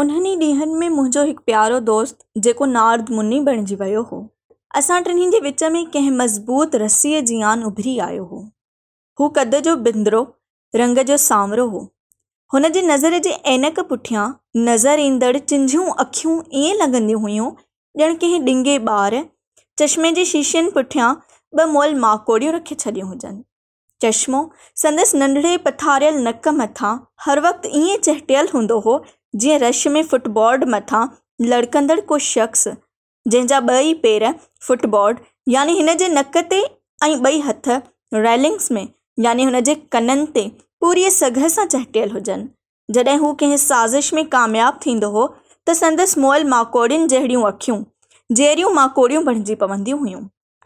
उन्हनि ॾींहनि में मुंहिंजो हिकु प्यारो दोस्त जेको नारद मुनि बणिजी वियो हो असां टिन्ही जे विच में कंहिं मज़बूत रस्सी जी आन उभरी आयो हो हू कद जो बिंदरो रंग जो सांवरो हो हुन जे नज़र जे ऐनक पुठियां नज़र ईंदड़ चिंझियूं अखियूं ईअं लॻंदियूं हुयूं ॼण कंहिं डिंगे ॿार चश्मे जे शीशनि पुठियां ॿ मोल माकोड़ियूं रखे छॾियूं हुजनि चश्मो संदसि नंढड़े पथारियल नक मथां हर वक़्तु ईअं चहटियल हूंदो हो जीअं रश में फुटबॉर्ड मथां लड़कंदड़ को शख़्स जंहिंजा ॿई पेर फुटबॉड यानी हिन जे नक ते बई हथ रैलिंग्स में यानी हुन जे कननि ते पूरीअ सघ सां चहटियल हुजनि जॾहिं हू कंहिं साज़िश में कामयाब थींदो हो त संदस मोयल माकोड़ियुनि जहिड़ियूं अखियूं जहिड़ियूं माकोड़ियूं बणजी पवंदी हुयूं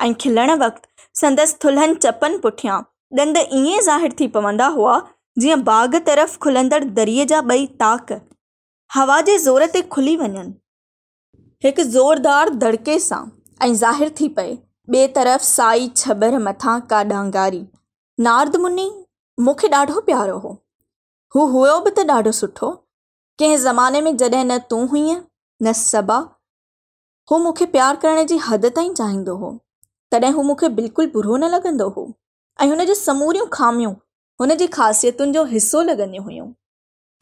ऐं खिलण वक्त संदस थुल्हनि चपनि पुठियां दंद ईअं ज़ाहिरु थी पवंदा हुआ जीअं बाग़ तरफ़ खुलंदड़ दरिए जा ॿई ताक हवा जे ज़ोर ते खुली वन एक ज़ोरदार दड़िके सां ऐं ज़ाहिर थी पए ॿिए तरफ़ साई छबर मथां का ॾांगारी नारद मुनि मूंखे ॾाढो प्यारो हो हू हुयो बि सुठो कंहिं ज़माने में जॾहिं न तूं हुईअं न सबा हू मूंखे प्यार करण जी हद ताईं चाहींदो हो तॾहिं हू मूंखे बिल्कुलु बुरो न लॻंदो हो ऐं हुन जूं समूरियूं जो हिसो लगन हुयूं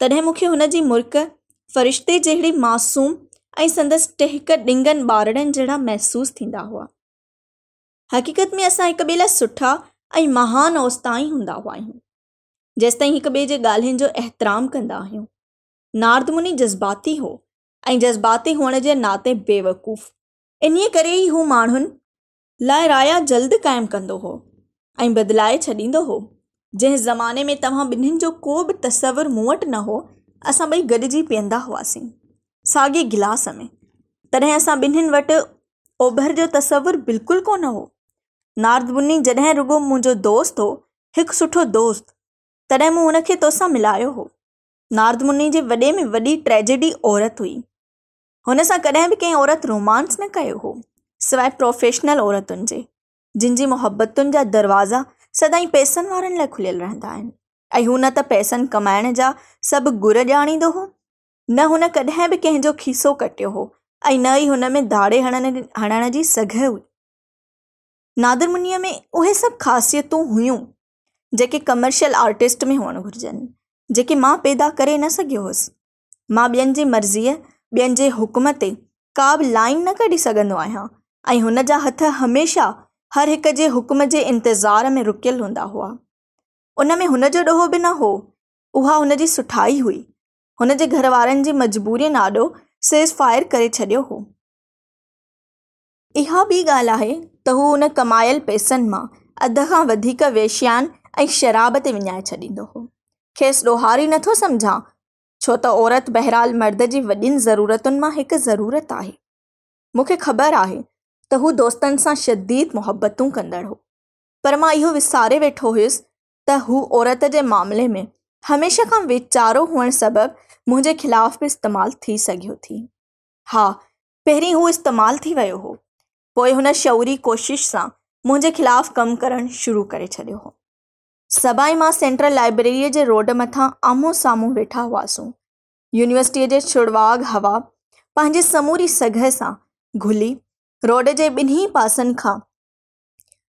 तॾहिं मूंखे हुन फ़रिश्ते जहिड़ी मासूम ऐं संदसि टहिक डिंगनि ॿारड़नि महसूस महसूसु थींदा हुआ हक़ीक़त में असां हिक ॿिए सुठा ऐं महान औस्ता ही हुआ आहियूं जेसिताईं हिक ॿिए जे एहतराम कंदा आहियूं नारद मुनि जज़्बाती हो जज़्बाती होने जे नाते बेवकूफ़ इन कर ई हू माण्हुनि लाइ राया जल्द कायम कंदो हो ऐं बदिलाए हो जै ज़माने में तिन्न जो को बि तस्वुरु मूं न हो असां ॿई गॾिजी पीअंदा हुआसीं साॻे गिलास में तॾहिं असां ॿिन्हिनि वटि ओभर जो तसवुरु बिल्कुलु कोन हो नारदमुनी जॾहिं रुगो मुंहिंजो दोस्त हो हिकु सुठो दोस्त तॾहिं मूं हुनखे तोसां मिलायो हो नारदमुनी जे वॾे में वॾी ट्रेजेडी औरत हुई हुन सां कॾहिं बि कंहिं औरत रोमांस न कयो हो सवाइ प्रोफेशनल औरतुनि जे जिन जी मुहबतुनि जा दरवाज़ा सदाईं पैसनि वारनि लाइ खुलियल रहंदा आहिनि ऐं हुन त पैसनि कमाइण जा सभु गुर ॼाणींदो हो न हुन कॾहिं बि कंहिंजो खीसो कटियो हो ऐं न ई हुन में धाड़े हणण हणण जी सघ हुई नादर में उहे सभु ख़ासियतूं हुयूं जेके कमर्शियल आर्टिस्ट में हुअणु घुर्जनि जेके मां पैदा करे न सघियो हुउसि मां ॿियनि जी मर्ज़ीअ ॿियनि जे हुकुम ते का बि लाइन न कढी सघंदो आहियां ऐं हुन जा हथ हमेशह हर हिक जे हुकुम जे इंतज़ार में रुकियल हूंदा हुआ उन में हुन जो ॾोहो न हो उहा हुन जी सुठाई हुई हुन जे घर वारनि जी सेज़ फायर करे छॾियो हो इहा ॿी ॻाल्हि आहे त हू कमायल पैसन में अद खां वधीक वेश्यान शराब ते विञाए छॾींदो हो खेसि ॾोहारी नथो सम्झां छो तो औरत बहरहाल मर्द की वॾियुनि जरूरत में हिकु ज़रूरत है मूंखे ख़बर आहे त हू दोस्तनि शदीद मुहबतूं कंदड़ हो पर मां इहो विसारे वेठो हुयुसि त हू औरत जे मामले में हमेशा का वीचारो हुअण सबब मुझे ख़िलाफ़ भी इस्तेमाल थी सघियो थी हाँ पहिरीं हू इस्तेमाल थी वो हो शौरी कोशिश से मुझे खिलाफ़ कम करणु शुरू कर छो हो सबाई मां सेंट्रल लाइब्रेरी जे रोड मत आम्हूं सामू वेठा हुआसूँ यूनिवर्सिटी जे छुड़वाग हवा पंहिंजे समूरी सघह से घुली रोड जे बिन्हीं पासन खां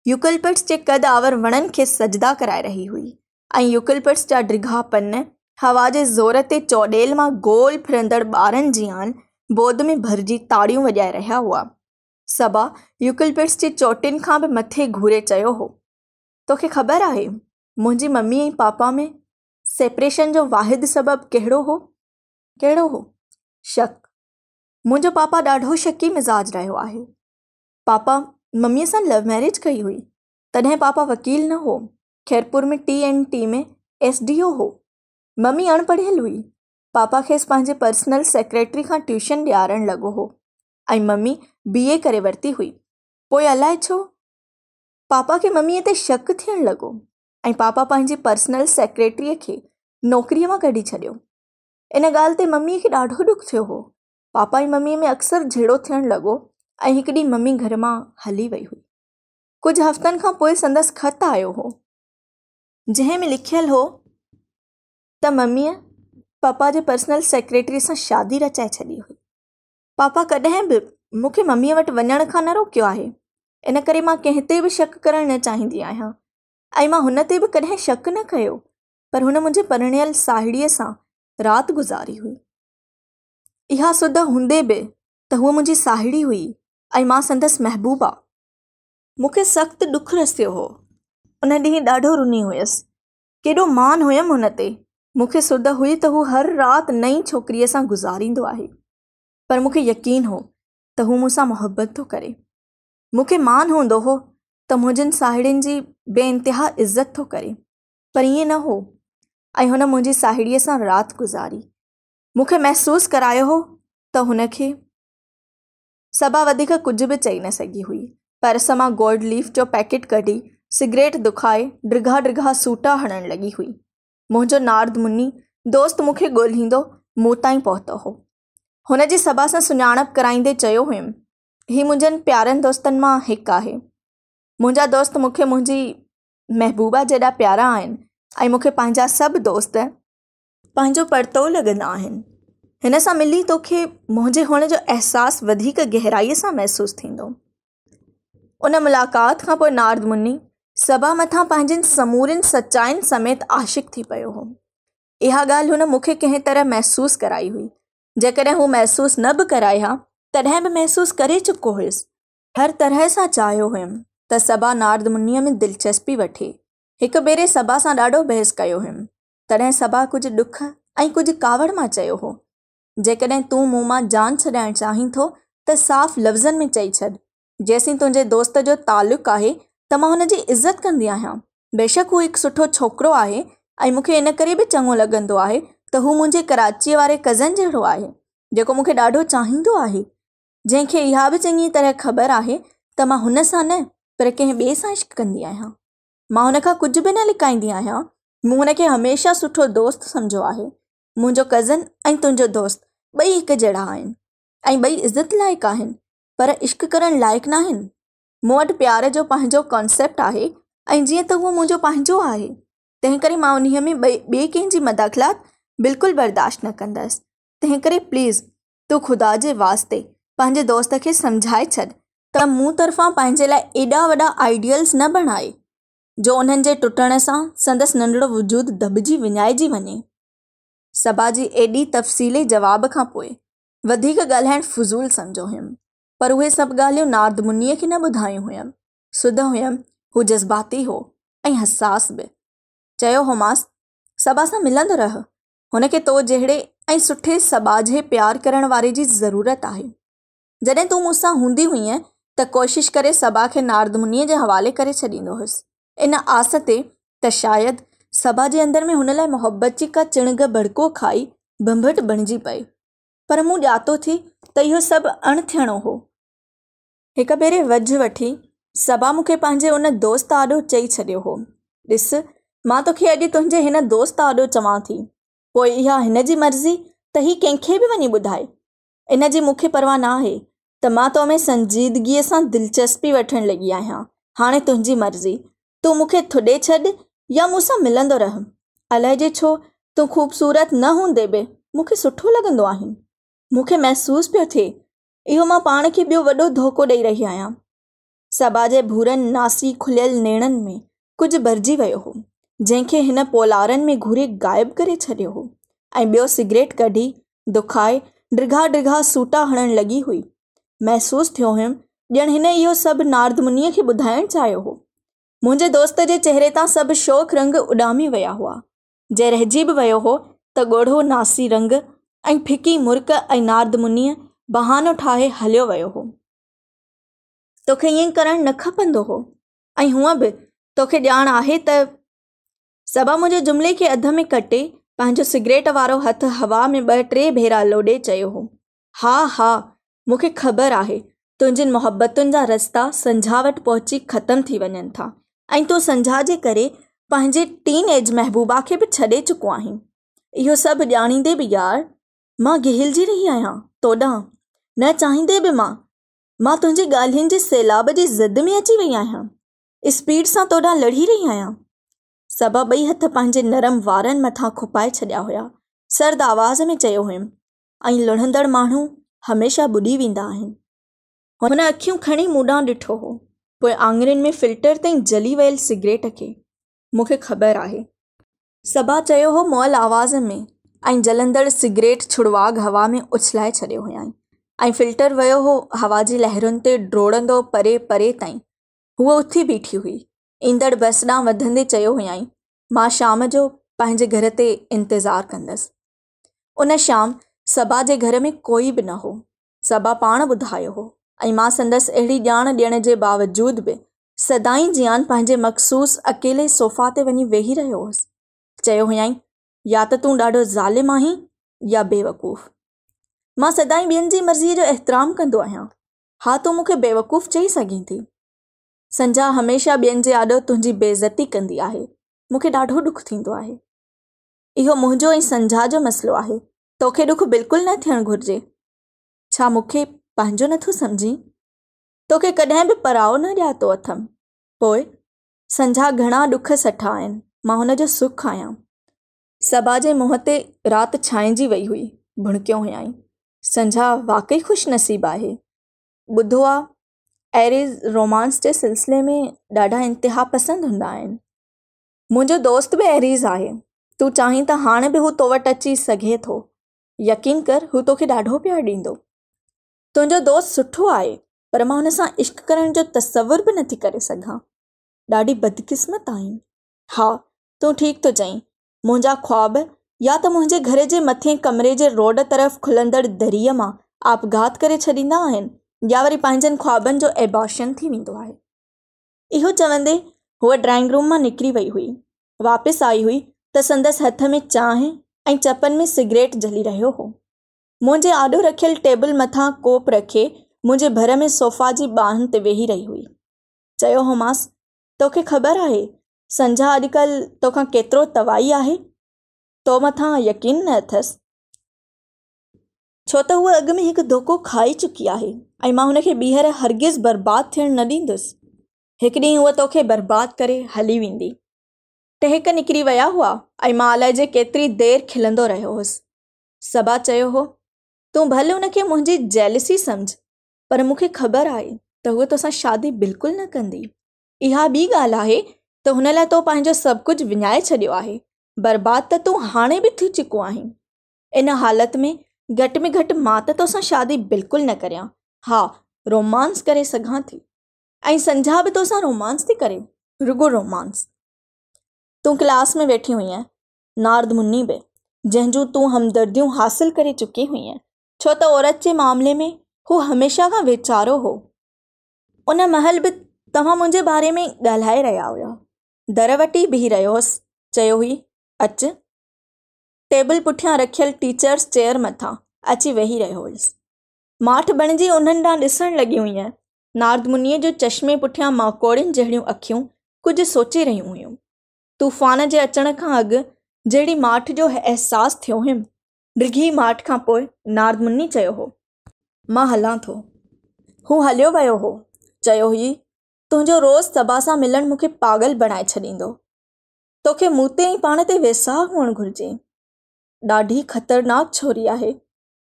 युकलपट्स के कद आवर वणन के सजदा कराए रही हुई ऐं युकलपट्स जा डिघा पन्न हवा के ज़ोर से चौडेल में गोल फिरंदड़ बार जियान बोध में भरिजी ताड़ियों वॼाए रहा हुआ सबा युकलपट्स के चोटिन का भी मथे घूरे चयो हो तो ख़बर आहे मुझी मम्मी ऐं पापा में सेपरेशन जो वाहिद सबब कहिड़ो हो कहिड़ो हो शक मुझो पापा ढो शकी मिज़ाज रो है पापा मम्मी से लव मैरिज कई हुई तॾहिं पापा वकील न हो खैरपुर में टी एंड टी में एस डी ओ हो मम्मी अनपढ़ियल हुई पापा खेस पांजे पर्सनल सेक्रेटरी का ट्यूशन डारण लगो हो आई मम्मी बी ए करे वरती हुई कोई अलाए छो पापा के मम्मी ते शक थे लगो आई पापा पांजे पर्सनल सेक्रेटरी के नौकरी में कढी छो इन ॻाल्हि ते के ढो दुख थो हो पापा ऐं में अक्सर झेड़ो थियणु लगो ऐं हिकिड़ी मम्मी घर मां हली वई हुई कुझु हफ़्तनि खां पोइ संदसि ख़त आयो हो जंहिं में लिखियलु हो त मम्मीअ पापा जे पर्सनल सेक्रेटरी सां शादी रचाए छॾी हुई पापा कॾहिं बि मूंखे मम्मीअ वटि वञण खां न रोकियो आहे इन करे मां कंहिं ते बि शक करणु न चाहींदी आहियां ऐं मां हुन ते बि कॾहिं शक न कयो पर हुन मुंहिंजे परिणियल साहेड़ीअ सां राति गुज़ारी हुई इहा सुध हूंदे बि त हूअ मुंहिंजी साहेड़ी हुई ऐं मां संदसि महबूबा मूंखे सख़्तु दुख रसियो हो उन ॾींहुं ॾाढो रुनी हुयसि केॾो मान हुयमि हुन ते मूंखे हुई त हू हर राति नई छोकिरीअ सां गुज़ारींदो आहे पर मूंखे यकीन हो त हू मूंसां मुहबत थो करे मूंखे मान हूंदो हो त मुंहिंजनि साहेड़ियुनि जी इंतिहा इज़त थो करे पर ईअं न हो ऐं हुन मुंहिंजी साहेड़ीअ सां राति गुज़ारी मूंखे महसूसु करायो हो त हुनखे सबावधि का कुछ भी चैन सगी हुई परसमा गोल्ड लीफ जो पैकेट कढी सिगरेट दुखाए डिघा डिघा सूटा हणन लगी हुई मुझो नारद मुनि दोस्त मूंखे ॻोल्हींदो मूं ताईं पहुतो हो हुन सभा से सुणप कराईंदे चयो हुयुमि हीउ मुंहिंजनि प्यारनि दोस्तनि मां हिकु आहे मुंहिंजा दोस्त मूंखे मुंहिंजी महबूबा जेॾा प्यारा आहिनि ऐं मूंखे दोस्त पंहिंजो परतो लॻंदा आहिनि हिन सां मिली तोखे मुझे होने जो अहसासु वधीक गहराईअ सां उन मुलाक़ात का पोइ नारद मुनि सभा मथां पंहिंजनि समूरनि सचाइनि समेत आशिक़ थी पियो हो इहा ॻाल्हि हुन मूंखे तरह महसूस कराई हुई जेकॾहिं हू महसूसु न भी कराया हा तॾहिं बि महसूसु करे चुको हुयुसि हर तरह से चाहियो हुयुमि त सभा नारद मुनीअ में दिलचस्पी वे एक भेरे सभा से ॾाढो बहस कयो हुयुमि तॾहिं सभा कुझु ॾुख ऐं कुझु कावड़ मां हो जेकॾहिं तूं मूं मां जान छॾाइणु चाहीं थो त साफ़ लफ़्ज़नि में चई छॾ जेसिताईं तुंहिंजे दोस्त जो तालुक़ु आहे त मां हुन जी इज़त कंदी आहियां बेशक हू हिकु सुठो छोकिरो आहे ऐं मूंखे इन करे बि चङो लॻंदो आहे त हू मुंहिंजे कराचीअ वारे कज़न जहिड़ो आहे जेको मूंखे ॾाढो चाहींदो आहे जंहिंखे इहा बि चङी तरह ख़बर आहे त मां हुन सां न पर कंहिं ॿिए सां इश्क कंदी आहियां मां हुन खां कुझु बि न लिकाईंदी आहियां मूं हुन खे हमेशह सुठो दोस्त सम्झो आहे मुंहिंजो कज़न ऐं तुंहिंजो दोस्त बई एक जहिड़ा आहिनि ऐं ॿई इज़त लाइक़ु पर इश्क़ करण लायक न आहिनि मूं वटि प्यार जो पंहिंजो कॉन्सेप्ट आहे ऐं जीअं त उहो मुंहिंजो पंहिंजो आहे में बे ॿिए कंहिंजी मदाख़लात बिल्कुल बर्दाश्त न कंदसि तंहिं प्लीज़ तू ख़ुदा के वास्ते पंहिंजे दोस्त के समझाए छ त मूं तरफ़ां पंहिंजे लाइ आइडियल्स न बणाए जो उन्हनि जे टुटण सां संदसि नंढिड़ो वजूद दॿिजी विञाइजी वञे सभा जी एडी तफसीले जवाब खां पोइ वधीक ॻाल्हाइणु फज़ूल समझो हुयमि पर उहे सब ॻाल्हियूं नारद मुनीअ खे न ॿुधायूं हुयमि सुध हुयमि हू जज़्बाती हो ऐं हसास बि चयो होमांसि सबा सां मिलंदो रह हुन खे तो जहिड़े ऐं सुठे सभा जे प्यार करण वारे जी ज़रूरत आहे जॾहिं तूं मूंसां हूंदी हुईअं त कोशिश करे सबा के नारद मुनीअ जे हवाले करे छॾींदो हुअसि इन आस ते त शायदि सभा के अंदर में उन मोहब्बत की जी का चिणग भड़को खाई बंभट बणजी पई पर मूं ॼातो थी त इहो सभु अणथियणो हो हिकु भेरे वझ वठी सभा मूंखे पंहिंजे उन दोस्त आॾो चई छॾियो हो ॾिस मां तो अॼु तुंहिंजे हिन दोस्त आॾो चवां थी पोइ इहा मर्ज़ी त ही कंहिंखे बि वञी ॿुधाए इन की मूंखे परवाह न आहे त मां तो में संजीदगी सां दिलचस्पी वठणु लगी आहियां हाणे तुंहिंजी मर्ज़ी तू मूंखे थुॾे छॾ या मूंसां मिलंदो रहम अलाए जे छो तू ख़ूबसूरत न हूंदे बि मूंखे सुठो लॻंदो आहीं मूंखे महसूसु पियो थिए इहो मां पाण खे ॿियो वॾो धोको ॾेई रही आहियां सबा जे भूरनि नासी खुलियल नेणनि में कुझु भरिजी वियो हो जंहिंखे हिन पोलारनि में घुरे ग़ाइबु करे छॾियो हो ऐं ॿियो सिगरेट कढी दुखाए डिघा डिघा सूटा हणणु लॻी हुई महसूसु थियो हुयुमि ॼण हिन इहो सभु नारदमुनीअ खे ॿुधाइणु चाहियो हो मुंहिंजे दोस्त के चेहरे तां सभु शोक रंग उड़ामी विया हुआ जे रहिजी बि हो त ॻोढ़ो नासी रंग फिकी मुर्क ऐं नारदमुनीअ बहानो ठाहे हलियो वियो हो तोखे ये करणु न खपंदो हो ऐं हूअं बि तोखे ॼाण आहे त सबा मुंहिंजे जुमिले खे अध में कटे पंहिंजो सिगरेट वारो हथ हवा में ॿ टे भेरा लोॾे चयो हो हा हा मुखे ख़बर आहे तुंहिंजनि मुहबतुनि जा रस्ता संझा वटि पहुची थी वन था ऐं तो संझा जे करे पंहिंजे टीन एज महबूबा के भी छॾे चुको आहीं इहो सब जानींदे भी यार मां गिहिलजी रही आहियां तोॾां न चाहींदे भी मां मां तुंहिंजी ॻाल्हियुनि जे सैलाब जी ज़िद में अची वई आहियां स्पीड सां तोॾां लड़ी रही आहियां सबा ॿई हथ पंहिंजे नरम वारनि मथां खुपाए छॾिया हुया सर्द आवाज़ में चयो हुयुमि ऐं लुढ़ंदड़ माण्हू हमेशह ॿुॾी वेंदा आहिनि हुन अखियूं खणी मूं ॾांहुं हो पोइ आङिरियुनि में फिल्टर ताईं जली वियल सिगरेट खे मूंखे ख़बर आहे सबा चयो हो मोल आवाज़ में ऐं जलंदड़ सिगरेट छुड़वाग हवा में उछलाए छॾियो हुयाईं ऐं फिल्टर वियो हो हवा जी लहरुनि ते ड्रोड़ंदो परे परे ताईं हूअ उथी बीठी हुई ईंदड़ बस ॾांहुं वधंदे चयो हुयाईं मां शाम जो पंहिंजे घर ते इंतज़ार कंदसि उन शाम सबा जे घर में कोई बि न हो सबा पाण ॿुधायो हो ऐं मां संदसि अहिड़ी ॼाण ॾियण जे बावजूद बि सदाईं ज्ञान पंहिंजे मखसूस अकेले सोफ़ा ते वञी वेही रहियो हुअसि चयो हुयाई या त तूं ॾाढो ज़ालिमु आहीं या बेवकूफ़ मां सदाई ॿियनि जी मर्ज़ीअ जो एतिराम कंदो आहियां हा तूं मूंखे बेवकूफ़ चई सघीं थी संजा हमेशह ॿियनि जे आॾो तुंहिंजी बेज़ती कंदी आहे मूंखे ॾाढो ॾुखु थींदो आहे इहो मुंहिंजो ऐं संजा जो मसइलो आहे तोखे ॾुखु बिल्कुलु न थियणु घुरिजे छा मूंखे पंहिंजो नथो सम्झी तोखे कॾहिं बि पराओ न ॼातो अथमि पोइ संझा घणा ॾुख सठा आहिनि मां हुन जो सुख आहियां सबा जे मुंहं ते राति छांइजी वई हुई भुणकियो हुयाईं संझा वाकई ख़ुशि नसीब आहे ॿुधो आहे अहिड़े रोमांस जे सिलसिले में ॾाढा इंतिहा पसंदि हूंदा आहिनि मुंहिंजो दोस्त बि अहिड़ीज़ आहे तूं चाहीं त हाणे बि हू तो वटि अची सघे थो यकीन कर हू तोखे ॾाढो प्यारु ॾींदो तुंहिंजो दोस्त सुठो आहे पर मां हुन सां इश्क करण जो तसवुर बि नथी करे सघां ॾाढी बदकिस्मत आहीं हा तूं ठीक थो चईं मुंहिंजा ख़्वाब या त मुंहिंजे घर जे मथे कमरे जे रोड तरफ़ खुलंदड़ दरीअ मां आपघात करे छॾींदा आहिनि या वरी पंहिंजनि ख़्वाबनि जो एबाशन थी वेंदो आहे इहो चवंदे हूअ ड्राइंग रूम मां निकिरी वई हुई वापसि आई हुई त संदसि हथ में चांहि ऐं चपनि में सिगरेट जली रहियो हो मुंहिंजे आॾो रखल टेबल मथा कोप रखे मुझे भर में सोफ़ा जी बाहनि ते वेही रही हुई चयो होमांसि तोखे ख़बर आहे संझा अॼुकल्ह तोखां केतिरो तवाई आहे तो मथां यकीन न अथसि छो त हूअ अॻु में हिकु धोखो खाई चुकी आहे ऐं मां हुनखे ॿीहर हरगिज़ बर्बादु थियणु न ॾींदुसि हिकु ॾींहुं हूअ तोखे बर्बादु करे हली वेंदी टहक निकिरी विया हुआ ऐं मां अलाए जे केतिरी देरि खिलंदो रहियो हुउसि सबा चयो हो तू भले हुनखे मुंहिंजी जेलसी सम्झ पर मूंखे ख़बर आहे तो हूअ तोसां शादी बिल्कुल न कंदी इहा ॿी ॻाल्हि आहे त हुन लाइ तो पंहिंजो सभु कुझु विञाए छॾियो आहे बर्बादु त तूं हाणे बि थी चुको आहीं इन हालति में घट में घटि मां त तोसां शादी बिल्कुल न कर हाँ रोमांस करे सघां थी ऐं संझा बि तोसां रोमांस थी करे रुगो रोमांस तू क्लास में वेठी हुईंअ नारद मुनी बि जंहिंजूं तू हमदर्दियों हासिल करे चुकी हुईंअ छो तो औरत के मामले में वो हमेशा का वेचारो हो उन महिल बि तव्हां मुंहिंजे बारे में ॻाल्हाए रहा हुया दर बीह रोस बीही हुई अचु टेबल पुठियां रखियल टीचर्स चेयर मथां अची वेही रोस हुयुसि माठ बणिजी उन्हनि लगी हुई लॻी हुईं नारदमुनीअ जो चश्मे पुठियां माकोड़ियुनि जहिड़ियूं अखियं कुछ सोचे रही हुयूं तूफ़ान के अचण का अग जड़ी माठ जो अहसासु थियो हुयुमि डिघी माठ का पोइ नारद मुनि चयो हो मां हलां थो हू हलियो वियो हो चयो हुई तुंहिंजो रोज़ सभा सां मिलणु मूंखे पागल बणाए छॾींदो तोखे मूं ते ई ते वेसाह हुअणु घुर्जे ॾाढी ख़तरनाक छोरी है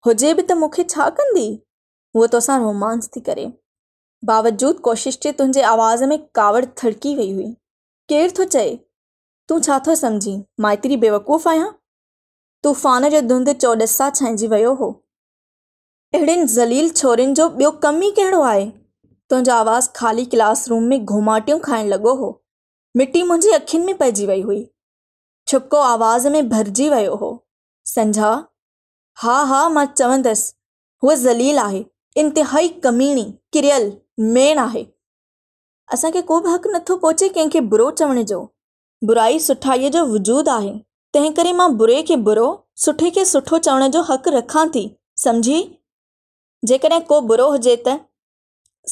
हुजे बि त मूंखे छा कंदी हूअ तोसां रोमांस थी करे बावजूद कोशिश जे तुझे आवाज़ में कावड़ थड़की वही हुई केर थो चए तू छा थो सम्झी मां बेवकूफ़ आहियां तूफ़ान जो धुंध चोॾस सां छंइजी हो अहिड़ियुनि ज़लील छोरियुनि जो ॿियो कमु कहो कहिड़ो तुझा आवाज ख़ाली क्लासरूम में घुमाटियूं खाइण लगो हो मिट्टी मुंहिंजी अखियुनि में पइजी वही हुई छुपको आवाज़ में भरिजी वो हो संझा हा हा मां चवंदसि वह ज़लील है इंतिहाई कमीणी किरियल मेण आहे के को बि हक़ नथो पहुचे कंहिंखे बुरो चवण जो बुराई सुठाई जो वजूद है तंहिं करे मां बुरे खे बुरो सुठे खे सुठो चवण जो हक़ रखां थी समझी जेकॾहिं को बुरो हुजे त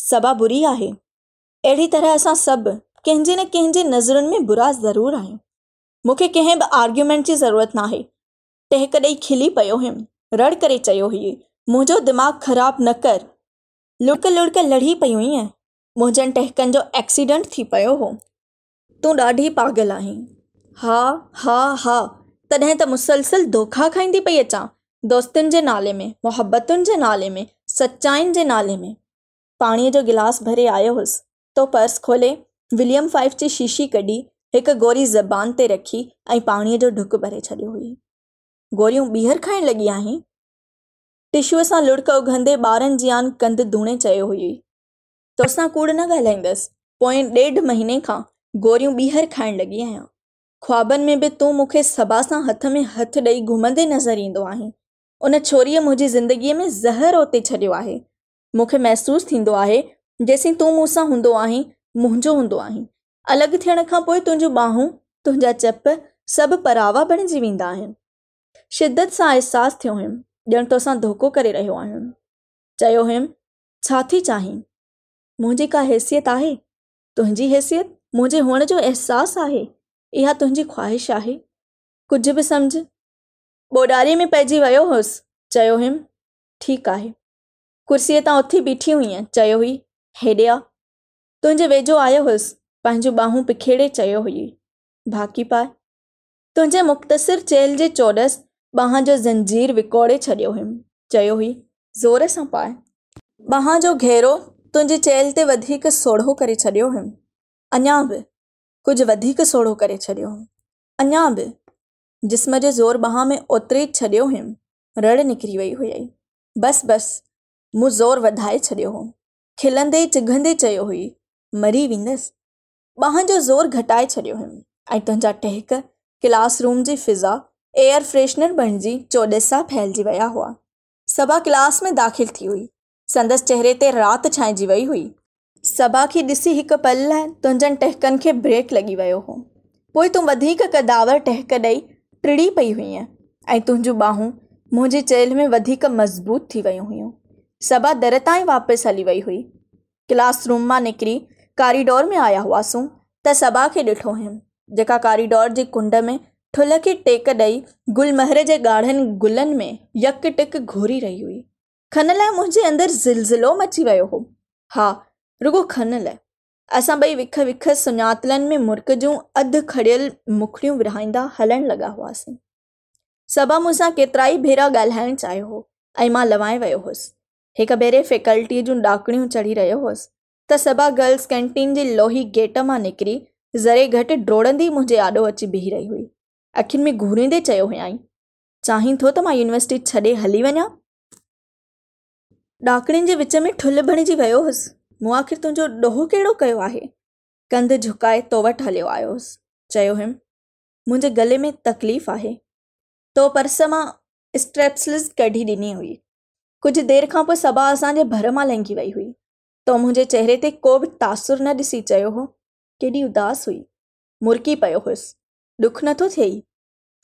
सबा बुरी आहे अहिड़ी तरह असां सभु कंहिंजे न कंहिंजे नज़रुनि में बुरा ज़रूरु आहियूं मूंखे कंहिं बि आर्ग्यूमेंट जी ज़रूरत नाहे टहिकॾहिं खिली पियो हुयमि रड़ करे चयो हुई मुंहिंजो ख़राबु न कर लुड़क लुड़क लड़ी पई हुई मुंहिंजनि टहिकनि जो एक्सीडेंट थी पियो हो तूं ॾाढी पागल आहीं हा हा हा तॾहिं त मुसलसल धोखा खाईंदी पई अचां दोस्तनि जे नाले में मुहबतुनि जे नाले में सचाइनि जे नाले में पाणीअ जो गिलास भरे आयो हुउसि तो पर्स खोले विलियम फाइव जी शीशी कढी हिकु गोरी ज़बान ते रखी ऐं पाणीअ जो ढुक भरे छॾियो हुई गोरियूं ॿीहर खाइण लॻी आहीं टिशूअ सां लुड़क उघंदे ॿारनि जियान कंध धूणे चयो हुई तोसां कूड़ न ॻाल्हाईंदसि पोएं ॾेढ महीने खां गोरियूं ॿीहर खाइण लॻी आहियां ख़्वाबनि में बि तूं मूंखे सभा सां हथ में हथु ॾेई घुमंदे नज़र ईंदो आहीं उन छोरीअ मुंहिंजी ज़िंदगीअ में ज़हर उते छॾियो आहे मूंखे महसूसु थींदो आहे जेसीं तूं मूंसां हूंदो आहीं मुंहिंजो हूंदो आहीं अलॻि थियण खां पोइ तुंहिंजियूं बाहूं तुंहिंजा चप सभु परावा बणिजी वेंदा आहिनि शिद्दत सां अहसासु थियो हुयुमि ॼण तोसां धोको करे रहियो आहियु चयो हुयुमि छा थी चाहीं मुंहिंजी का हैसियत आहे तुंहिंजी हैसियत मुंहिंजे हुअण जो अहसासु आहे इहा तुझी ख़्वाहिश आहे कुछ भी सम्झ बोडारी में पइजी वियो हुअसि चयो हुयुमि ठीकु आहे कुर्सीअ तां उथी बीठी हुई चयो हुई हेॾे तुझे वेझो आयो हुअसि पंहिंजूं ॿाहूं पिखेड़े चयो हुई भाकी पाए तुझे मुख़्तसिर चेल जे चौदस ॿांह जो ज़ंजीर विकोड़े छो हुयुमि चयो हुई ज़ोर से पाए ॿांह जो घेरो तुझे चेल ते वधीक सोढ़ो करे छॾियो हुयुमि अञा बि कुझु वधीक सोढ़ो करे छॾियो अञा बि जिस्म जे ज़ोर बहा में ओतिरे छॾियो हुयमि रड़ निकिरी वई हुयई बस बस मूं ज़ोर वधाए छॾियो हो खिलंदे चिघंदे चयो हुई मरी वेंदसि बांह जो ज़ोर घटाए छॾियो हुयमि ऐं तुंहिंजा टहिक क्लासरूम जी फिज़ा एयर फ्रेशनर बणिजी चोॾस सां फहिलिजी विया हुआ सभा क्लास में दाख़िल थी हुई संदसि चेहरे ते राति छांइजी वई हुई सभा की ॾिसी हिकु पल लाइ टहकन टहिकनि ब्रेक लगी वो हो पोइ तूं वधीक कदावर टहक दई टिड़ी पई हुईअं ऐं तुंहिंजूं ॿाहूं मुंहिंजी चेल में वधीक मज़बूत थी वही हुयूं सभा दर ताईं वापसि हली वही हुई क्लासरूम मां निकिरी कारीडोर में आया हुआसीं त सभा खे ॾिठो हुयमि जेका कारीडोर जी कुंड में ठुल के टेक दई गुलमहर जे ॻाढ़नि गुलन में यक टिक घोरी रही हुई खन लाइ मुझे अंदर ज़िलज़िलो मची वो हो हा रुगो खनल आहे असां ॿई विख विख सुञातलनि में मुर्कजूं अधु खड़ियल मुखड़ियूं विराईंदा हलण लॻा हुआसीं सभा मूंसां केतिरा ई भेरा ॻाल्हाइणु चाहियो हो ऐं मां लवाए वियो हुउसि हिकु भेरे फैकल्टीअ जूं ॾाकणियूं चढ़ी रहियो हुउसि त सभा गर्ल्स कैंटीन जे लोही गेट मां निकिरी ज़रे घट डोड़ंदी मुझे आॾो अची बीही रही हुई अखियुनि में घूरीदे चयो चाही तो यूनिवर्सिटी छॾे हली वञा डाकड़ी के विच में ठुल बणिजी वो हुउसि मूं आख़िर तुंहिंजो ॾोहो कहिड़ो कयो आहे झुकाए तो वट हलो आयोसि चयो हुयुमि गले में तकलीफ़ आहे तो पर्स में स्ट्रेप्सलिस कढी ॾिनी हुई कुछ देर का पोइ सबा भर में लंघी वही हुई तो मुझे चेहरे ते को बि तासुर न ॾिसी चयो हो केॾी उदास हुई मुरकी पियो हुयुसि ॾुख नथो थिए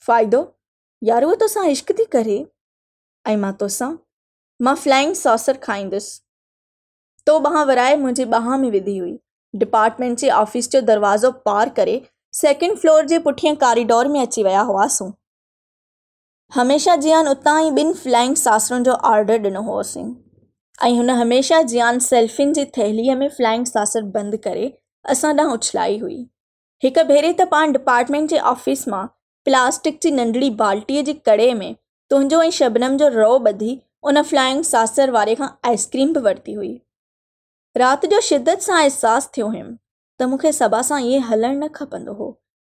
फ़ाइदो यार उहो तोसां इश्क थी करे ऐं मां तोसां मां फ्लाइंग सॉसर खाईंदुसि तो તો मुझे મુજે में विधि हुई डिपार्टमेंट जे ऑफिस जो दरवाज़ो पार करे सेकेंड फ्लोर जे पुठियां कॉरिडोर में अची विया हुआसीं हमेशह जियान उतां ई ॿिनि फ्लाइंग सासरुनि जो ऑर्डर ॾिनो हुओसीं उन हमेशा जियान सेल्फिन जी थैली में फ्लाइंग सासर बंद करे असां ॾांहुं उछलाई हुई एक भेरे त पाण डिपार्टमेंट जे ऑफिस मां प्लास्टिक जी नंढड़ी बाल्टी जे कड़े में तुंहिंजो ऐं शबनम जो रओ ॿधी उन फ्लाइंग सासर वारे का आइसक्रीम भी वरती हुई राति जो शिदत सां अहसास थियो हुयुमि त मूंखे सभा सां इहे हलणु न खपंदो हो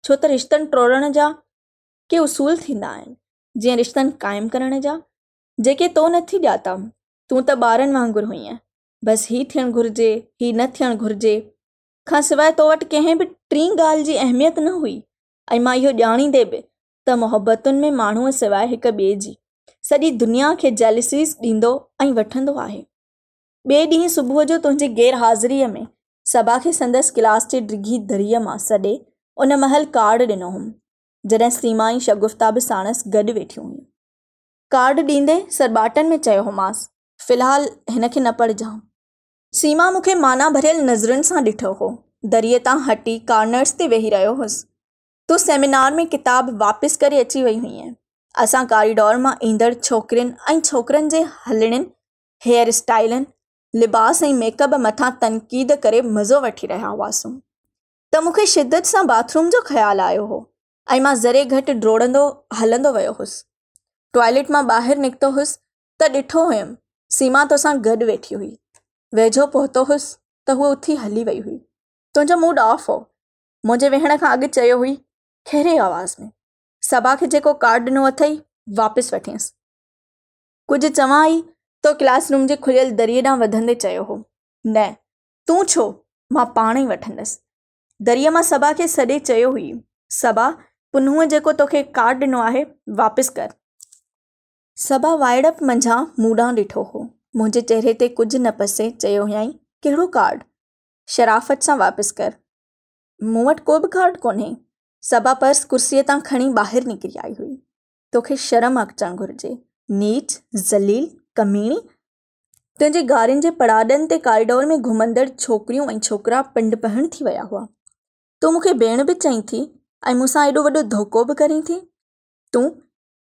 छो त रिश्तनि टोड़ण जा के उसूल थींदा आहिनि जीअं रिश्तनि क़ाइमु करण जा जेके तो नथी ॼाता तूं त ॿारनि वांगुरु हुई बसि हीउ थियणु घुरिजे हीउ न थियणु घुरिजे खां सवाइ तो वटि कंहिं बि टी ॻाल्हि जी अहमियत न हुई ऐं मां इहो ॼाणींदे बि त मोहबतुनि में माण्हूअ सवाइ हिक ॿिए जी सॼी दुनिया खे जेलिस ॾींदो ऐं वठंदो आहे बे ढी सुबह जो तुझे गैर में सभा खे संदसि क्लास के डिघी दरीअ मां सॾे उन महल कार्ड दिनों हुअमि जॾहिं सीमा ऐं शगुफ्ता बि साणसि गॾु वेठियूं हुयूं कार्ड डींदे सरबाटन में चयो होमांसि फ़िलहाल इनके न पढ़ पढ़जांइ सीमा मूंखे माना भरियल नज़रुनि से ॾिठो हो दरीअ तां हटी कॉर्नर्स ते वेही रहियो हुउसि तूं सेमिनार में किताब वापस करे अची वई हुईंअ असां कॉरिडोर में इंदड़ छोकिरियुनि ऐं छोकिरनि जे हेयर स्टाइलन लिबास ऐं मेकअप मथां तनक़ीद करे मज़ो वठी रहिया हुआसीं त मूंखे शिदत सां बाथरूम जो ख़्यालु आयो हो ऐं मां ज़रे घटि डोड़ंदो हलंदो वियो हुउसि टॉयलेट मां ॿाहिरि निकितो हुउसि त ॾिठो हुयमि सीमा तोसां गॾु वेठी हुई वेझो पहुतो हुउसि त हूअ उथी हली वई हुई तुंहिंजो मूड ऑफ हो मुंहिंजे वेहण खां अॻु चयो हुई खहिड़े आवाज़ में सभा खे जेको कार्ड ॾिनो अथई वापसि वठियसि कुझु चवां ई तो ક્લાસરૂમ के खुले दरिए વધંદે ચયો હો ને તું છો मां पाण ही वठंदसि दरिए मां सबा के सॾे चयो हुई सबा पुनूअ जेको तोखे कार्ड ॾिनो आहे वापस कर सबा वाइड़प मंझा मूडा डिठो हो मुझे चेहरे ते कुछ न पसे चयो हुयई कार्ड शराफ़त सा वापस कर मूं को भी कार्ड कोन्हे सबा पर्स कुर्सी तां खणी ॿाहिरि निकिरी आई हुई तोखे शर्म अचणु घुर्ज नीच ज़लील कमीणी तुझे गारिन के पड़ाॾनि के कॉरिडोर में घुमंदड़ छोकिरियूं छोकरा छोकिरा पंड पहण थी विया हुआ तू मूंखे भेण भी चई थी ऐं मूंसां एडो वो धोखो भी करी थी तू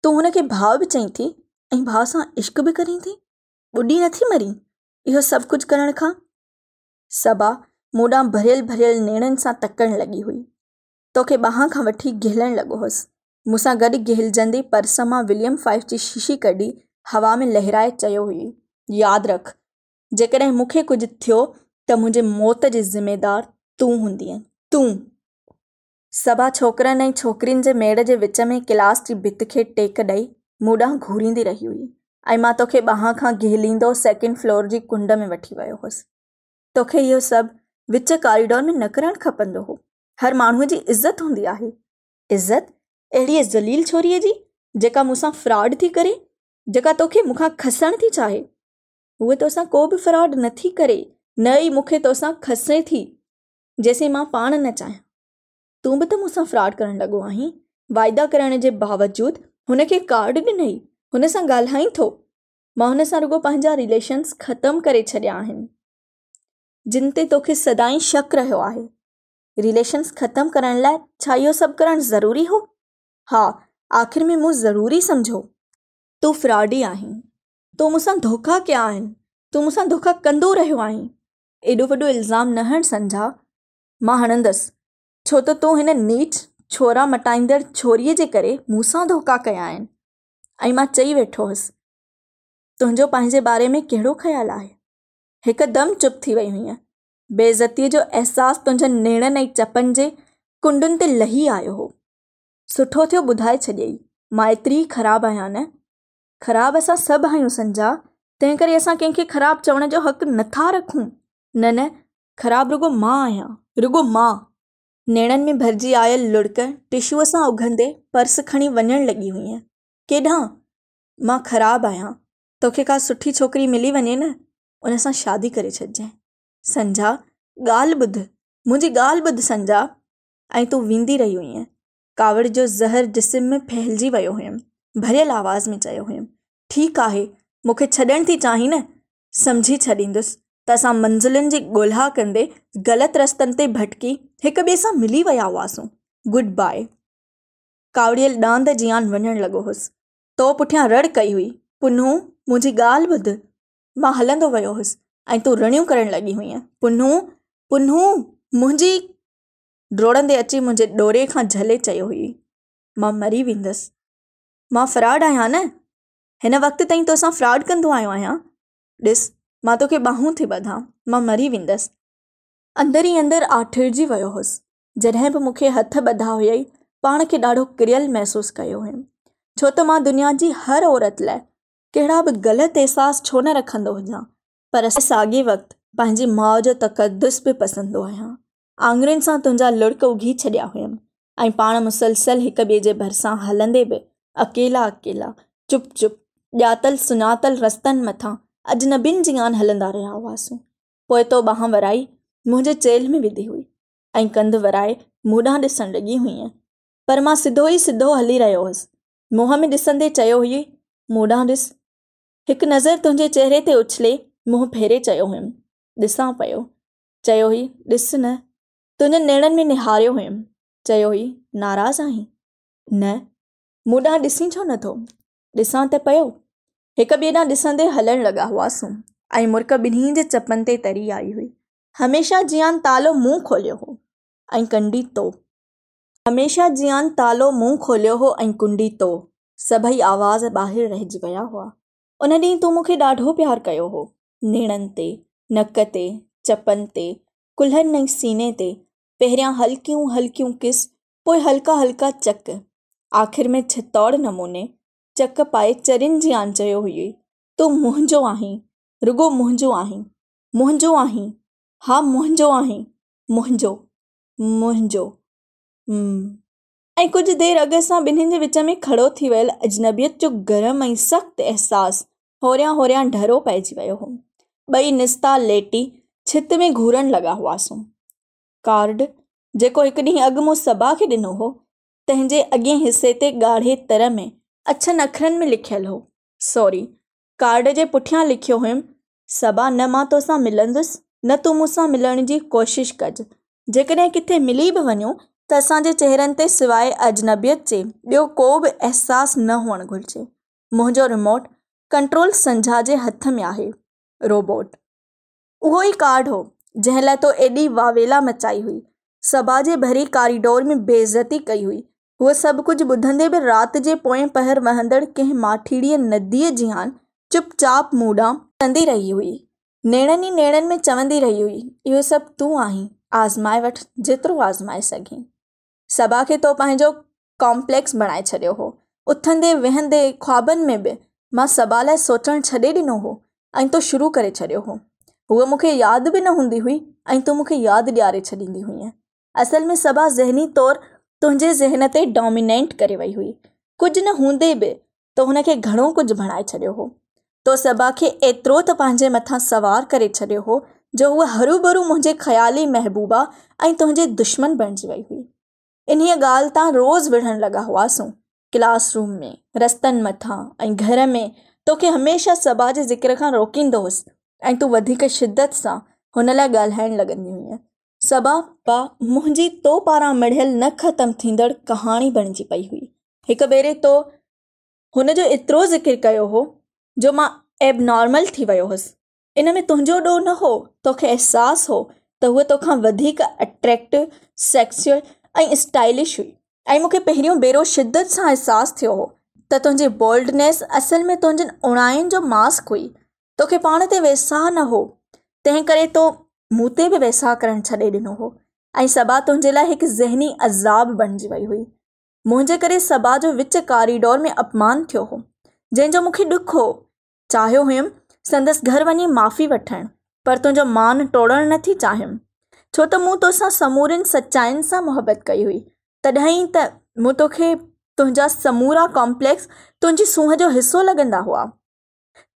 तू उन भाव भी चई थी ए भाव से इश्क भी करी थी ॿुॾी नथी मरी इहो सब कुछ करण का सबा मूं भरियल भरियल नेणन से तकणु लगी हुई तोखे ॿाहिरां खां वठी गिहलणु लॻो होसि मूंसां गॾु गिहिलजंदे पर्स में विलियम फाइव की शीशी कढी हवा में लहराए चयो हुई याद रख जेकॾहिं मूंखे कुझु थियो त मुंहिंजे मौत जी ज़िमेदार तूं हूंदीअ तूं सभा छोकरन ऐं छोकिरियुनि जे मेड़ जे विच में क्लास जी भित खे टेक ॾेई मूं घूरींदी रही हुई ऐं मां तोखे ॿाहिरां खां घेलींदो सेकेंड फ्लोर जी कुंड में वठी वियो हुउसि तोखे इहो सभु विच कॉरिडोर में न करणु खपंदो हो हर माण्हूअ जी इज़त हूंदी आहे इज़त अहिड़ीअ ज़लील छोरीअ जी जेका मूंसां फ्रॉड थी करे जेका तोखे मुखा खसण थी चाहे उहे तोसा को भी फ्रॉड नथी करे न ई मूंखे तोसा खसे थी जैसे मां पा न चाहियां तू भी तो मूसा फ्रॉड करण लगो आही वायदा करण जे बावजूद हुनखे कार्ड ॾिनई हुन सां ॻाल्हाई थो मां हुन रुगो पाँ रिलेशन्स खत्म करे छॾिया आहिनि जिन तोखे सदाई शक रो आहे रिलेशन्स खत्म करण लाइ छा इहो ज़रूरी हो हाँ आख़िर में मु ज़रूरी समझो तू फ्रॉडी आहीं तो मुसा धोखा कया आहिनि तू मुसा धोखा कंदो रो आहीं एडो वो इल्ज़ाम न हण समझा मां हणंदसि छो त तूं हिन नीच छोरा मटाईंदड़ छोरीअ जे करे मूंसां धोखा कया आहिनि ऐं मां चई वेठो हुअसि तुंहिंजो पंहिंजे बारे में कहिड़ो ख़्यालु आहे हिकदमि चुप थी वई हुई बेज़तीअ जो अहसासु तुंहिंजनि नेणनि ऐं चपनि जे कुंडुनि ते लही आयो हो सुठो थियो ॿुधाए छॾियई मां एतिरी ख़राबु आहियां न खराब असा सब आहियूं संजा तंहिं करे असां कंहिंखे ख़राबु चवण जो हक़ नथा रखूं न न खराब रुगो मां आहियां रुगो माँ नेणनि में भरिजी आयल लुड़क टिशूअ सां उघंदे पर्स खणी वञणु लॻी हुईं केॾां मां ख़राबु आहियां तोखे का सुठी छोकिरी मिली वञे न उन सां शादी करे छॾिजांइ संजा ॻाल्हि ॿुध मुंहिंजी ॻाल्हि ॿुध संजा ऐं तूं वेंदी रही हुईं कावड़ जो ज़हर जिसम में फहिलिजी वो हुयमि भरियल आवाज़ में चयो हुयमि ठीकु आहे मूंखे छॾण थी चाहीं न समुझी छॾींदुसि त असां मंज़िलुनि जी ॻोल्हा कंदे ग़लति रस्तनि ते भटकी हिक ॿिए सां मिली विया हुआसीं गुड बाए कावड़ियल ॾांद जियान वञणु लॻो हुउसि तो पुठियां रड़ कई हुई पुनू मुंहिंजी ॻाल्हि ॿुध मां हलंदो वियो हुउसि ऐं तूं रड़ियूं करणु लॻी हुईअं पुनू पुनू मुंहिंजी डोड़ंदे अची मुंहिंजे डोरे खां झले चयो हुई मां मरी वेंदसि मां फ़राड आहियां न हिन वक़्त ताईं तोसां फ्रॉड कंदो आयो आहियां ॾिस मां तोखे ॿाहूं थी ॿधां मां मरी वेंदसि अंदरि ई अंदरि आठिरजी वियो हुउसि जॾहिं बि मूंखे हथ ॿधा हुयई पाण खे ॾाढो किरियल महसूसु कयो हुयमि छो त मां दुनिया जी हर औरत लाइ कहिड़ा बि ग़लति अहसास छो न रखंदो हुजां पर साॻे वक़्तु पंहिंजी माउ जो तक़दुस बि पसंदो आहियां आङुरियुनि सां तुंहिंजा लुड़क उघी छॾिया हुयमि ऐं पाण मुसलसल हिक ॿिए जे भरिसां हलंदे बि अकेला अकेला चुप चुप ॼातल सुञातल रस्तनि मथां अजनबियुनि जी आन हलंदा रहिया हुआसीं पोइ तो बांह वराई मुंहिंजे चेल्हि में विधी हुई ऐं कंधु वराए मूॾां ॾिसणु लॻी हुई पर मां सिधो ई सिधो हली रहियो हुउसि मुंहुं में ॾिसंदे चयो हुई मूॾां ॾिस हिकु नज़र तुंहिंजे चहिरे ते उछले मुंहुं फेरे चयो हुयुमि ॾिसां पियो चयो ॾिस न तुंहिंजे नेणनि में निहारियो हुयुमि चयो ही नाराज़ आहीं न मूंडां ॾिसी छो नथो ॾिसां त पियो हिक ॿिए ॾांहुं ॾिसंदे हलणु लॻा हुआसीं ऐं मुर्क ॿिन्ही जे चपनि ते तरी आई हुई हमेशह जियान तालो मुंहुं खोलियो हो ऐं कंडी तो हमेशह जियान तालो मुंहुं खोलियो हो ऐं कुंडी तो सभई आवाज़ ॿाहिरि रहिजी विया हुआ उन ॾींहुं तूं मूंखे ॾाढो प्यारु कयो हो नेणनि ते नक ते चपनि ते कुल्हनि ऐं सीने ते पहिरियां हल्कियूं हल्कियूं किस पोइ हल्का हल्का चक आख़िर में छितौड़ नमूने चक पाए चरिन जी आन चयो हुयई तूं तो मुंहिंजो आहीं रुगो मुंहिंजो आही मुंहिंजो आही हा मुंहिंजो आही मुंहिंजो मुंहिंजो हम्म, ऐं कुझु देरि अॻु सां ॿिन्हिनि जे विच में खड़ो थी वियल अजनबियत जो गरम ऐं सख़्तु अहसासु होरियां होरियां ढरो पइजी वियो हो ॿई निस्ता लेटी छित में घुरण लॻा हुआसीं कार्ड जेको हिकु ॾींहुं अॻु मूं सबा खे ॾिनो हो तंहिंजे अॻिएं हिसे ते ॻाढ़े तर में अछनि अच्छा अखरन में लिखल हो सॉरी कार्ड के पुठियां लिखो हुयुमि सबा न मां तोसां मिलंदुसि न तू मूसा मिलण की कोशिश कज जेकॾहिं किथे मिली भी वनो तो असांजे चेहरनि ते सवाइ अजनबियत जे ॿियो को भी अहसास न हुअणु घुरिजे मुंहिंजो रिमोट कंट्रोल संझा के हथ में आहे रोबोट उहो ई कार्ड हो जंहिं तो एडी वावेला मचाई हुई सभा जे भरी कारीडोर में बेइज़ती कई हुई हूअ सब कुछ बुधंदे बि रात जे पोए पहर वहंदड़ कंहिं माठीड़ी नदी जिहान चुपचाप मूडा चंदी रही हुई नेणन ही नेणन में चवंदी रही हुई यो सब तू आही आज़माए वठ जितरो आज़माए सघीं सबा के तो पंहिंजो कॉम्प्लेक्स बनाए छड़े हो उथंदे वेहंदे ख्वाबन में भी मां सबा लाइ सोचणु छॾे ॾिनो हो ऐं तो शुरू करे छॾियो हो हूअ मूंखे यादि बि न हूंदी हुई ऐं तूं मूंखे यादि ॾियारे छॾींदी हुईअं असल में सबा ज़हनी तौरु तुझे ज़हन से डोमिनेट कर वही हुई कुछ न होंदे भी तो उनके घो कुछ बणाए छो हो तो सबा के एतरो तो मथा सवार कर छो हो जो वह हरू भरू मुझे ख़्याली महबूबा तुझे दुश्मन बणिजी वही हुई इन्हीं गाल तां रोज़ विढ़ लगा हुआस क्लासरूम में रस्त मथा घर में के हमेशा सबा के ज़िक्र का रोकिंदोस तू शिद्दत से उन शिदत हुई हुन सबा पा मुंहिंजी तो पारां मढ़ियल न ख़तमु थींदड़ कहाणी बणिजी पई हुई हिकु भेरे तो हुन जो एतिरो ज़िक्र कयो हो जो मां एबनॉर्मल थी वियो हुउसि इन में तुंहिंजो ॾोह न हो तोखे अहसासु हो त हूअ तोखां वधीक अट्रैक्टिव सेक्सुअल ऐं स्टाइलिश हुई ऐं मूंखे पहिरियों भेरो शिदत सां अहसासु थियो हो त तुंहिंजी बोल्डनेस असल में तुंहिंजनि उणाइनि जो मास्क हुई तोखे पाण ते वेसाह न हो तंहिं करे तो मूं ते बि वेसाह करणु छॾे ॾिनो हो ऐं सबा तुंहिंजे लाइ हिकु ज़हनी अज़ाब बणिजी वई हुई मुंहिंजे करे सबा जो विच कारीडोर में अपमान थियो हो जंहिंजो मूंखे ॾुख हो चाहियो हुयमि संदसि घर वञी माफ़ी वठणु पर तुंहिंजो मान टोड़णु नथी चाहियमि छो त मूं तोसां समूरनि सचाइनि सां मुहबत कई हुई तॾहिं त मूं तोखे तुंहिंजा समूरा कॉम्प्लेक्स तुंहिंजी सूंहं जो हिसो लॻंदा हुआ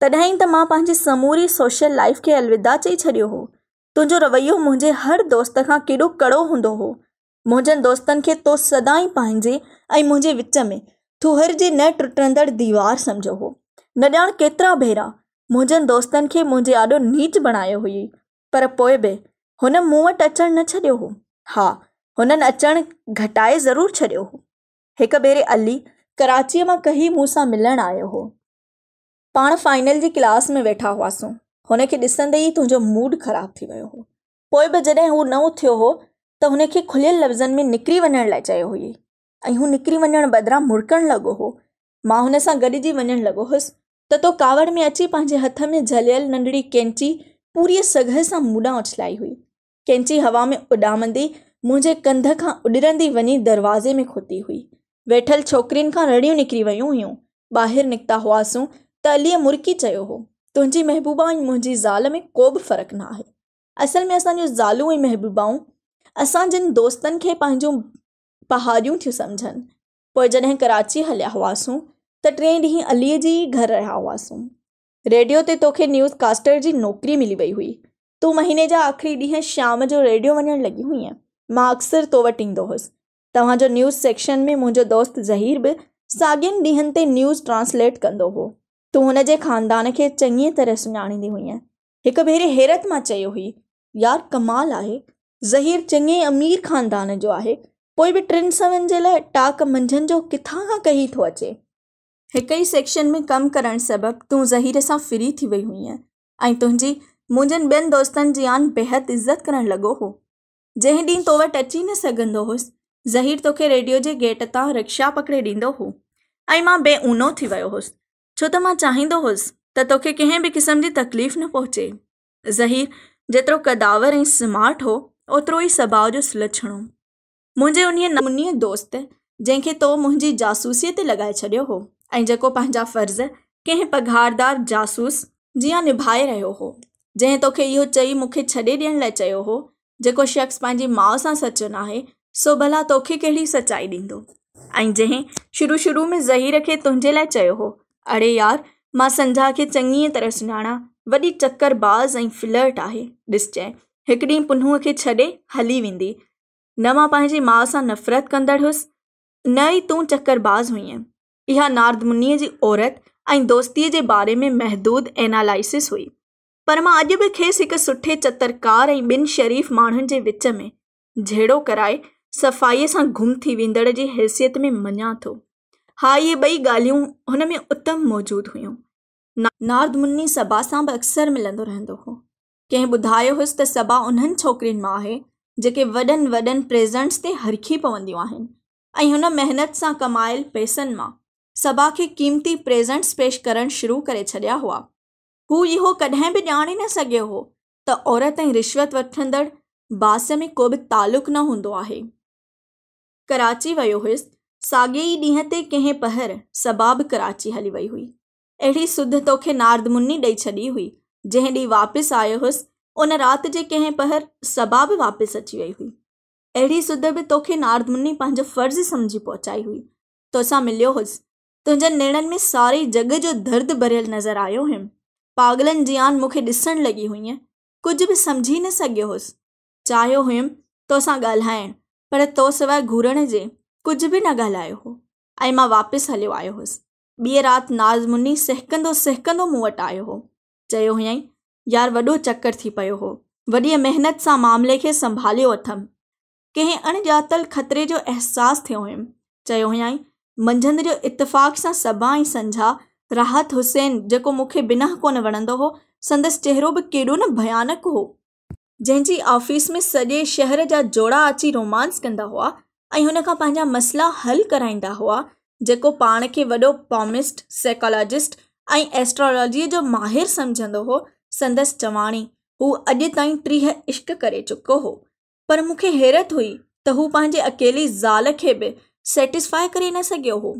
तॾहिं त मां पंहिंजी समूरी सोशल लाइफ खे अलविदा चई छॾियो हो तुझो रवैयो मुंहिंजे हर दोस्त का केॾो कड़ो हूंदो हो मुंहिंजनि दोस्तनि खे तो सदाई पंहिंजे मुझे विच में थुहर जी न टुटंदड़ दीवार समझो हो न जान केतिरा भेरा मुझे दोस्त खे मुंहिंजे आॾो नीच बणायो हुई पर पोइ बि हुन मूं वटि अचणु न छॾियो हो हा हुननि अचणु घटाए ज़रूरु छॾियो हो हिकु भेरे अली कराची में कही मूसा सां आयो हो पा फाइनल जी क्लास में वेठा हुआसूँ हुन खे ॾिसंदे ई तुंहिंजो मूड ख़राबु थी वियो हो पोइ बि जॾहिं हू न थियो हो त हुन खे खुलियल लफ़्ज़नि में निकिरी वञण लाइ चयो हुई ऐं हू निकिरी वञण बदिरां मुड़कणु लॻो हो मां हुन सां गॾिजी वञणु लॻो हुउसि त तो कावड़ में अची पंहिंजे हथ में झलियल नंढड़ी कैंची पूरीअ सघह सां मूॾां उछलाई हुई कैंची हवा में उॾामंदी मुंहिंजे कंध खां उॾरंदी वञी दरवाज़े में खुटी हुई वेठल छोकिरियुनि खां रड़ियूं निकिरी वियूं हुयूं ॿाहिरि निकिता हुआसीं त अलीअ मुर्की चयो हो तुझी महबूबा ऐं मुंहिंजी ज़ाल में को भी फर्क ना आहे असल में असांजूं जालू ऐं महबूबाऊं असां जिन दोस्तनि खे पंहिंजूं पहाड़ियूं थियूं सम्झनि कराची हलिया हुआसीं त टे ॾींहं अलीअ जी घर रहा हुआसीं रेडियो ते तो न्यूज़ कास्टर जी नौकिरी मिली वही हुई तू महीने जा आख़िरी ॾींहुं शाम जो रेडियो वञणु लॻी हुईअं मां अक्सर तो वो ईंदो हुउसि न्यूज़ सेक्शन में मुझे दोस्त ज़हीर भी साॻियुनि ॾींहंनि ते न्यूज़ ट्रांसलेट कंदो हो तू हुन जे ख़ानदान के चंगी तरह सुञाणींदी हुई एक भेरे हैरत में चयो हुई यार कमाल आहे ज़हीर चंगे अमीर ख़ानदान जो आहे कोई भी टिनि सवनि जे लाइ टाक मंझंदि जो किथां खां कही थो अचे हिक ई सेक्शन में कम करण सबब तूं ज़हीर सां फ्री थी वई हुईअं ऐं तुंहिंजी मुंहिंजनि ॿियनि दोस्तनि जी आन बेहद इज़त करणु लॻो हो जंहिं ॾींहुं तो वटि अची न सघंदो हुउसि ज़हीर तोखे रेडियो जे गेट तां रिक्शा पकिड़े ॾींदो हो ऐं मां बेऊनो थी वियो हुउसि छो त तो मां चाहींदो हुउसि त तोखे कंहिं बि क़िस्म जी तकलीफ़ न पहुचे ज़हीर जेतिरो कदावर ऐं स्मार्ट हो ओतिरो ई सभाउ जो सुलझणो मुंहिंजे उन नमूनीअ दोस्त जंहिंखे तो मुंहिंजी जासूसीअ ते लॻाए छॾियो हो ऐं जेको पंहिंजा फ़र्ज़ कंहिं पघारदार जासूस जीअं निभाए रहियो हो जंहिं तोखे इहो चई मूंखे छॾे ॾियण लाइ चयो हो जेको शख़्स पंहिंजी माउ सां सचो नाहे सो भला तोखे कहिड़ी सचाई ॾींदो ऐं जंहिं शुरू शुरू में ज़हीर खे तुंहिंजे लाइ चयो हो अड़े यार मां संझा खे चङीअ तरह सुना वही चक्करबाज ऐं फ्लर्ट है ॾिसजांइ एक डी पुनु खे छॾे हली वेंदी न मां पंहिंजी माउ नफ़रत कदड़ हुस न ही तू चकरबाज़ हुईअं इहा नारदमुनीअ जी औरत ऐं दोस्ती के बारे में महदूद एनालाइसिस हुई पर मां अॼु बि खेसि हिकु सुठे चतरकार ऐं शरीफ़ माण्हुनि के विच में जेड़ो कराए सफाई से गुम थी वेंदड़ जी हैसियत में मञा तो हा इहे ॿई ॻाल्हियूं हुन में उत्तम मौजूदु हुयूं ना नारदमुनी सभा सां बि अक्सर मिलंदो रहंदो हो कंहिं ॿुधायो हुयुसि त सभा उन्हनि छोकिरियुनि मां आहे जेके वॾनि वॾनि प्रेज़ेंट्स ते हरखी पवंदियूं आहिनि ऐं हुन महिनत सां कमायल पैसनि मां सभा खे क़ीमती प्रेज़ेंट्स पेश करणु शुरू करे छॾिया हुआ हू इहो कॾहिं बि ॼाणे न सघियो हो त औरत ऐं रिश्वत वठंदड़ बास में को बि तालुक़ु न हूंदो आहे कराची वियो हुयुसि सागे ॾींहं ते कंहिं पहर सबाब कराची हली वही हुई अहिड़ी सुध तोखे नारद मुनी ॾेई छॾी हुई जंहिं ॾींहुं वापसि आयो हुअसि उन राति जे कंहिं पहर सबाब वापस वापसि अची वई हुई अहिड़ी सुध बि तोखे नारद मुनी पंहिंजो फर्ज़ु सम्झी पहुचाई हुई तोसा मिलियो हुयुसि तुझे निर्णनि में सारी जग जो दर्द भरियल नज़र आयो हुयुमि पागलन जी आन मूंखे ॾिसणु लॻी हुईं कुझु बि सम्झी न सघियो हुयुसि चाहियो हुयुमि तोसां ॻाल्हाइणु पर तो सवा घुरण जे कुछ भी न ॻाल्हायो हो ऐं मां वापसि हलियो आयो हुउसि ॿीअ राति नाज़ मुनी सहकंदो सहकंदो मूं वटि आयो हो चयो हुयईं यार वॾो चकर थी पियो हो वॾी महिनत सां मामले खे संभालियो अथमि कंहिं अणॼातल ख़तरे जो अहसासु थियो हुयुमि चयो हुयईं मंझंदि जो इतफ़ाक़ सां सबा ऐं संझा राहत हुसैन जेको मूंखे बिना कोन वणंदो हो संदसि चहिरो बि केॾो न भयानक हो जंहिंजी ऑफिस में सॼे शहर जा जोड़ा अची रोमांस कंदा हुआ ऐं हुन खां पंहिंजा मसइला हल कराईंदा हुआ जेको पाण खे वॾो पॉमिस्ट साइकोलॉजिस्ट ऐं एस्ट्रोलॉजीअ जो माहिर सम्झंदो हो संदसि चवाणी हू अॼु ताईं टीह इश्क करे चुको हो पर मूंखे हैरत हुई त हू पंहिंजे अकेली ज़ाल खे बि सेटिस्फाए करे न सघियो हो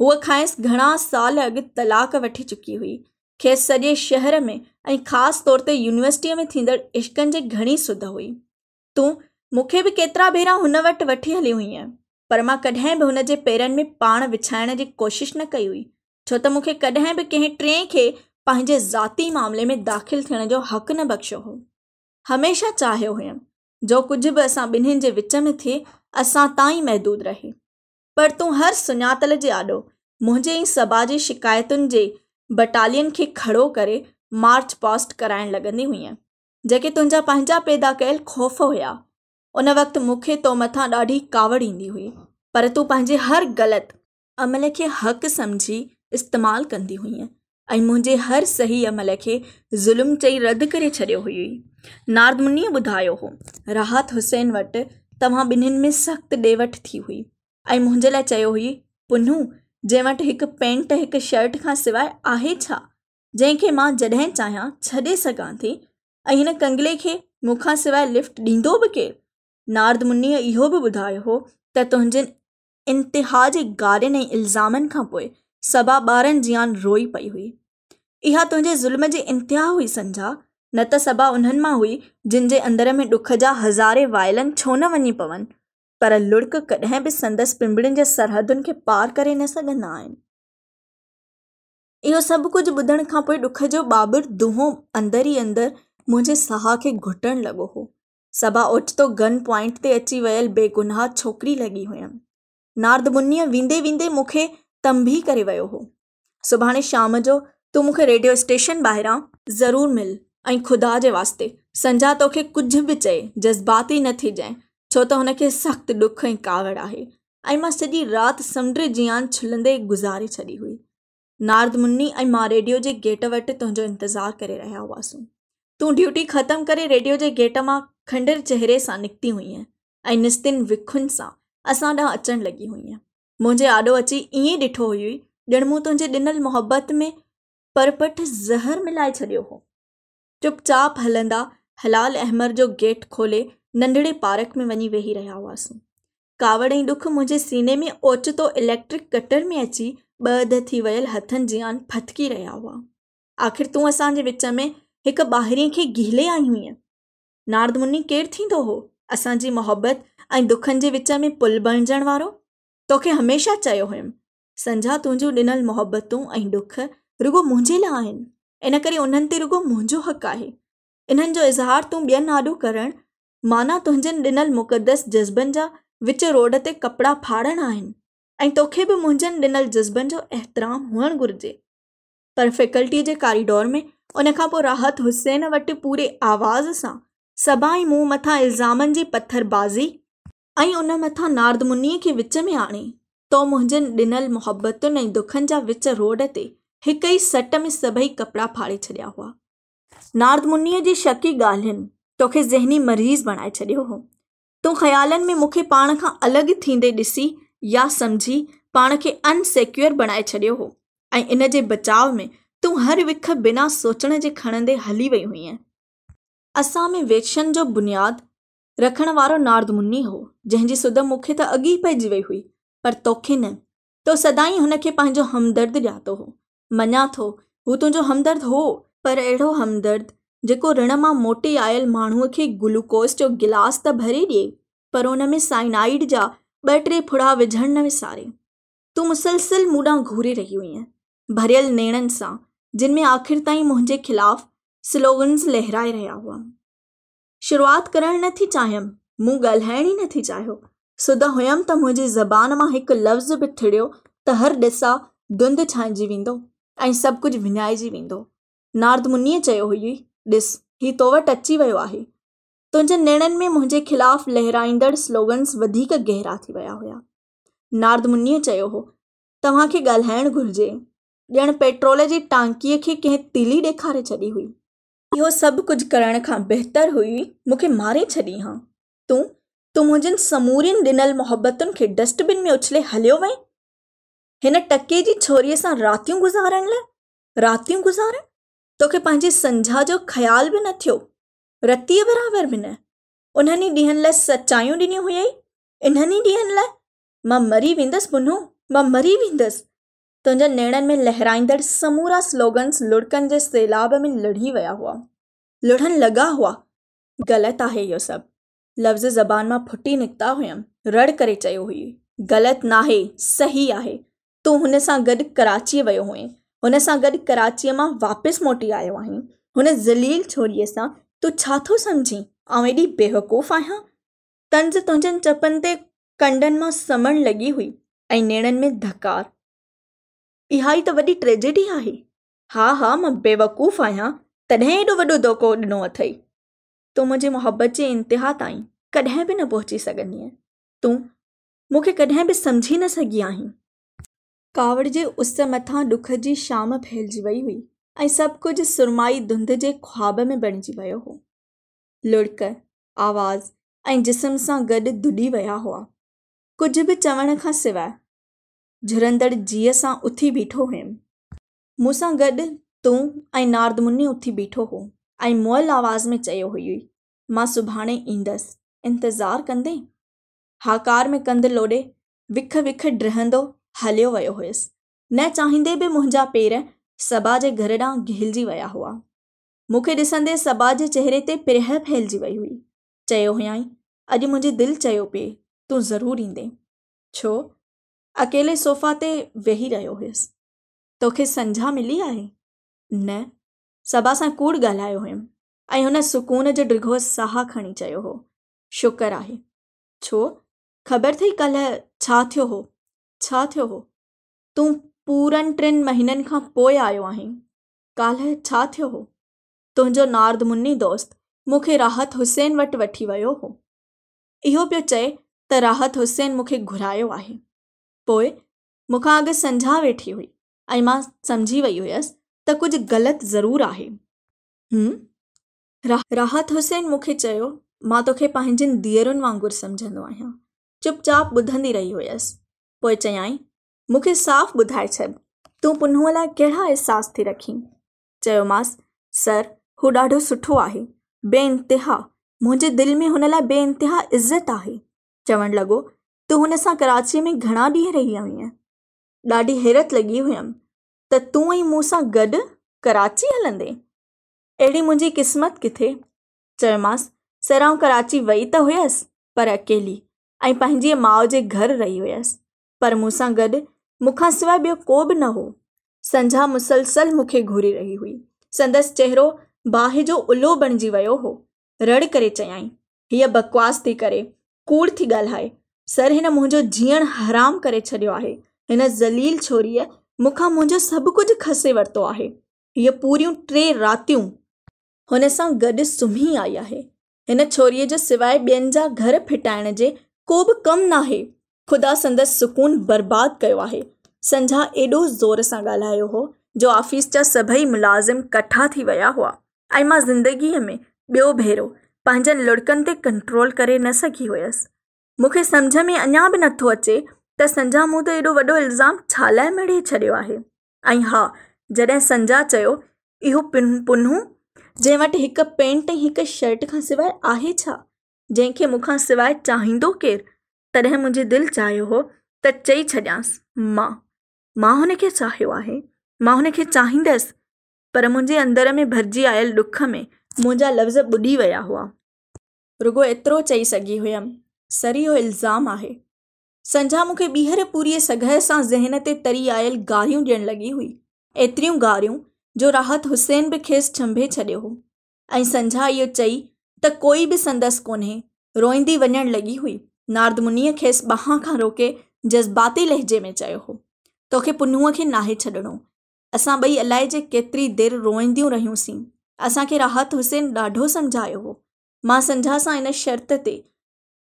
हूअ खाइसि घणा साल अॻु तलाक वठी चुकी हुई खेसि सॼे शहर में ऐं ख़ासि तौर ते यूनिवर्सिटीअ में थींदड़ इश्कनि जी घणी सुध हुई तूं मुख्य भी केतरा भेरा उन वटि वठी हली हुईं पर मां कॾहिं बि हुन जे में पा विछाइण की कोशिश न कई हुई छो तो मूंखे कॾहिं बि कंहिं टे खे पंहिंजे ज़ाती मामले में दाख़िल थियण जो हक़ न बख़्शो हो हमेशा चाहे हुयमि जो कुछ भी असां ॿिन्हिनि जे विच में थे असां ताईं महदूद रहे पर तू हर सुञातल जे आडो मुझे ही सभा जी शिकायतुनि जे बटालियन के खड़ो कर मार्च पास्ट कराइण लॻंदी हुईं जेके तुंहिंजा पंहिंजा पैदा कल ख़ौफ़ हुया उन वक़्तु मूंखे तो मथां ॾाढी कावड़ ईंदी हुई पर तू पंहिंजे हर गलत अमल के हक़ समझी इस्तेमाल कंदी हुई है मुझे हर सही अमल के ज़ुल्म चई रद्द कर छॾियो हुई नारदमुनीअ ॿुधायो हो राहत हुसैन वटि तव्हां ॿिन्हिनि में सख्त ॾे वठि थी हुई ऐं मुंहिंजे लाइ चयो हुई पुनू जंहिं वटि पेंट एक शर्ट का सवाइ आहे छा जंहिंखे मां जॾहिं चाहियां छॾे सघां थी ऐं कंगले खे मूंखां सवाइ लिफ्ट ॾींदो भी केरु नारद मुनीअ इहो बि ॿुधायो हो त तुंहिंजे इंतिहा जे गारे ऐं इल्ज़ामनि खां पोइ सबा ॿारनि जियान रोई पई हुई इहा तुझे ज़ुल्म जी इंतिहा हुई संझा न त सबा उन्हनि मां हुई जिनके अंदर में ॾुख जा हज़ारे वायलन छो न वञी पवन पर लुड़क कदें भी संदसि पिंबड़ियुनि जे सरहदुनि खे पार कर न सघंदा आहिनि इहो सभु कुझु ॿुधण खां पोइ ॾुख जो बाबर दूहों अंदरि ई अंदरि मुंहिंजे साह के घुटन लगो हो સભા ઓચતો ગન પોઈન્ટથી અચી વયેલ બેગુનાહ છોકરી लगी હુયમ नारद मुनीअ वेंदे वेंदे मूंखे तंबी करे वियो हो सुभाणे शाम जो तू मूंखे रेडियो स्टेशन ॿाहिरां जरूर मिल ऐं ख़ुदा जे वास्ते संजा तोखे कुछ भी चए जज़्बाती न थीजांइ छो त हुनखे सख़्तु ॾुख ऐं कावड़ आहे ऐं मां सॼी राति समुंड जियान छुलंदे गुज़ारे छॾी हुई नारद मुनी ऐं मां रेडियो जे गेट वट तुंहिंजो इंतज़ार करे रहिया हुआसीं तू ड्यूटी खत्म करे रेडियो जे गेट मां खंडर चेहरे सां हुई है ऐं निस्तिन विखुनि सां असां ॾांहुं अचणु लॻी हुईं मुझे आॾो अची ईअं ॾिठो हुई ॼण मूं तुंहिंजे ॾिनल मोहबत में परपट ज़हर मिलाए छॾियो हो चुपचाप हलंदा हलाल अहमर जो गेट खोले नंढड़े पार्क में वञी वेही रहिया हुआसीं कावड़ ऐं ॾुख मुंहिंजे सीने में ओचितो इलेक्ट्रिक कटर में अची ॿ अध थी वियल हथनि जी फथकी रहा हुआ आख़िर तू असांजे विच में हिकु ॿाहिरीं खे गिहले आई हुई नारद मुनि केरु थींदो हो असांजी मोहबत ऐं दुखनि जे विच में पुल बणजण वारो तोखे हमेशह चयो हुयुमि संझा तुंहिंजूं ॾिनल मोहबतूं ऐं डुख रुगो मुंहिंजे लाइ आहिनि इन करे उन्हनि ते रुगो मुंहिंजो हक़ आहे इन्हनि जो इज़हार तूं ॿियनि आॾो करणु माना तुंहिंजनि ॾिनल मुक़दस जज़्बनि जा विच रोड ते कपिड़ा फाड़ण आहिनि ऐं तोखे बि मुंहिंजनि ॾिनल जज़्बनि जो एहतराम हुअणु घुर्जे पर फैकल्टी जे कारीडोर में उन राहत हुसैन वट पूरे आवाज़ सां सभाई मूं मथां इल्ज़ामनि जी पत्थरबाज़ी ऐं उन मथां नारदमुनीअ के विच में आणे तो मुंहिंजनि ॾिनल मुहबतुनि ऐं दुखन जा विच रोड ते एक ही सट में सभी कपड़ा फाड़े छॾिया हुआ नारदमुनीअ जी शकी ॻाल्हियुनि तोखे ज़हनी मरीज़ बणाए छॾियो हो तूं ख़्यालनि में मूंखे पाण का अलग थींदे ॾिसी या सम्झी पान के अनसेक्योर बणाए छॾियो हो ऐं इन बचाव में તું હર વિકખ વિના સોચણે જે ખણંદે હલી વઈ હુઈ હૈ અસામે વેક્ષણ જો بنیاد રખણ વાળો નારદમુની હો જહંજી સુદમ મુખે તો અગી પેજી વઈ હુઈ પર તોખે ને તો સદાઈ હનકે પંજો હમદрд જાતો હો મના થો હું તું જો હમદрд હો પર એઢો હમદрд જકો રણમા મોટી આયલ માણુ અકે ગ્લુકોસ્ટ જો ગ્લાસ ત ભરી દે પર ઉને મે સાયનાઇડ જા બટરે ફુડા વજણ ન વિસારી તું مسلسل મૂડા ઘૂરી રહી હુઈ હૈ ભરીલ નેણન સા जिनमें आखिर ताईं मुझे ख़िलाफ़ स्लोगन्स लहराए रहा हुआ शुरूआति करणु नथी चाहियमि मूं ॻाल्हाइण ई नथी चाहियो सुधा हुयमि त मुंहिंजी ज़बान मां हिकु लफ़्ज़ भी थिड़ो त हर डिसा धुंध छांइजी वो ऐं सभु कुझु विञाइजी नारद मुनीअ हुई ॾिस ही तो वटि अची वियो है तुझे निर्णनि में मुझे खिलाफ़ लहराईंदड़ स्लोगन्स गहरा थी विया हुया नारद मुनीअ हो तव्हांखे ॻाल्हाइणु घुर्जे जण पेट्रोल की टांकी के कें तिली डेखारे छी हुई यो सब कुछ करण का बेहतर हुई मुख्य मारे छी हाँ तू तू मुझे समूरिन दिनल मोहब्बत के डस्टबिन में उछले हलो वई इन टके की छोरी से रात गुज़ारण लाइ गुजार तो तोखे पंहिंजी संझा जो ख़्याल भी न थो रतीअ बराबर भी न उन्हें ॾींहंनि ला सच्चाई ॾिनियूं हुई इन्हें ॾींहंनि ला मरी वेंदसि पुनो मरी वेंदसि तुझे नेणन में लहराइंदड़ समूरा स्लोगन्स लुड़कनि जे सैलाब में लड़ी विया हुआ लुढ़न लगा हुआ ग़लति है इहो सब लफ़्ज़ ज़बान मां फुटी निकता हुयमि रड़ करे चयो हुई ग़लति नाहे सही आहे तूं हुन सां गॾु कराची वियो हुएं हुन सां गॾु कराचीअ मां वापसि मोटी आयो आही हुन ज़लील छोरीअ सां तू छा थो सम्झीं बेवकूफ़ आहियां तंज़ तुंहिंजनि चपनि ते कंडन मां समण लगी हुई ऐं नेणन में धकार इहा ई त वॾी ट्रेजेडी आहे हा हा मां बेवकूफ़ आहियां तॾहिं एॾो वॾो दोको ॾिनो अथई तूं मुंहिंजे मुहबत जे इंतिहा ताईं कॾहिं बि न पहुची सघंदीअ तूं मूंखे कॾहिं बि सम्झी न सघी आहीं कावड़ जे उस मथां ॾुख जी शाम फैलिजी वई हुई ऐं सभु कुझु सुरमाई धुंध जे ख़्वाब में बणिजी वियो हो लुड़क आवाज़ ऐं जिस्म सां गॾु धुॾी विया हुआ कुझु बि चवण खां सवाइ झरंदड़ जीअ सां उथी बीठो हुयुमि मूंसां गॾु तूं ऐं नारद मुनी उथी बीठो हो ऐं मुअल आवाज़ में चयो हुई मां सुभाणे ईंदसि इंतज़ारु कंदे हाकार में कंधु लोॾे विख विख ड्रहंदो हलियो वियो हुयुसि न चाहींदे बि मुंहिंजा पेर सभा जे घर ॾांहुं घिलजी विया हुआ मूंखे ॾिसंदे सबा जे चेहरे ते प्रेह फैलिजी वई हुई चयो हुयईं अॼु मुंहिंजी दिलि चयो पिए तूं ज़रूरु ईंदे छो अकेले सोफ़ा ते वेही रहियो हुयसि तोखे संझा मिली आहे न सभा सां कूड़ ॻाल्हायो हुयमि ऐं हुन सुकून जो डिघो साह खणी चयो हो शुक्र आहे छो ख़बर अथई कल छा थियो हो छा थियो हो तूं पूरनि टिनि महीननि खां पोइ आयो आहीं काल्ह छा थियो हो तुंहिंजो नारदमुनी दोस्त मूंखे राहत हुसैन वटि वठी वियो हो इहो पियो चए त राहत हुसैन मूंखे घुरायो आहे पोए मुखा अगर समझा वेठी हुई ऐं मां सम्झी वई हुयसि त कुझु ग़लति ज़रूरु आहे हम्म राहत हुसैन मूंखे चयो मां तोखे पंहिंजनि धीअरुनि वांगुरु सम्झंदो आहियां चुपचाप ॿुधंदी रही हुयसि पोइ चयाईं मूंखे साफ़ ॿुधाए छॾ तूं पुनूअ लाइ कहिड़ा अहसास थी रखीं चयोमांसि सर हू ॾाढो सुठो आहे बे इंतिहा मुंहिंजे दिलि में हुन लाइ बे इंतिहा इज़त आहे चवणु लॻो तू तो हुन सां कराची में घणा ॾींहं रही आहीं ॾाढी हैरत लॻी हुयमि त तूं ऐं मूं सां गॾु कराची हलंदे अहिड़ी मुंहिंजी क़िस्मत किथे चयोमांसि सराहं कराची वई त हुयसि पर अकेली ऐं पंहिंजे माउ जे घर रही हुयसि पर मूंसां गॾु मूंखां सवाइ ॿियो को बि न हो संझा मुसलसल मूंखे घुरी रही हुई संदसि चहिरो बाहि जो उल्हो बणिजी वियो हो रड़ करे चयाईं हीअ बकवास थी करे कूड़ थी ॻाल्हाए सर हिन मुंहिंजो जीअण हराम करे छॾियो आहे हिन ज़लील छोरीअ मूंखां मुंहिंजो सभु कुझु खसे वरितो आहे हीअ पूरियूं टे रातियूं हुन सां गॾु सुम्ही आई आहे हिन छोरीअ जे सवाइ ॿियनि जा घर फिटाइण जे को बि कमु नाहे ख़ुदा संदसि सुकून बर्बादु कयो आहे संझा एॾो ज़ोर सां ॻाल्हायो हो जो ऑफ़िस जा सभई मुलाज़िम कठा थी विया हुआ ऐं मां ज़िंदगीअ में ॿियो भेरो पंहिंजनि लुड़कनि ते कंट्रोल करे न सघी हुयसि मुख्य समझ में अञा भी नथो अचे तो संजा मूं ते एॾो वॾो इल्ज़ाम छा लाइ मढ़े छॾियो आहे संजा चयो इहो पिन पुनू जंहिं एक पेंट ऐं शर्ट का सवाइ आहे छा जंहिंखे मूंखां सवाइ चाहींदो केरु तॾहिं मुंहिंजे दिलि चाहियो हो त चई छॾियांसि मां मां हुन खे आहे मां हुन खे पर मुझे अंदर में भरिजी आयल ॾुख में मुंहिंजा लफ़्ज़ ॿुॾी विया हुआ रुगो एतिरो चई सघी हुयमि सरियो इल्ज़ाम आहे संझा मूंखे ॿीहर पूरीअ सघह सां ज़हन ते तरी आयल गारियूं ॾियण लॻी हुई एतिरियूं गारियूं जो राहत हुसैन बि खेसि छंभे छॾियो हो ऐं संझा इहो चई त कोई बि संदसि कोन्हे रोईंदी वञण लॻी हुई नारदमुनीअ खेसि बहाँ खां रोके जज़्बाती लहजे में चयो हो तोखे पुनूअ खे नाहे छॾिणो असां ॿई अलाए जे केतिरी देरि रोईंदियूं रहियूंसीं असांखे राहत हुसैन ॾाढो समझाया हो मां संझा सां इन शर्त ते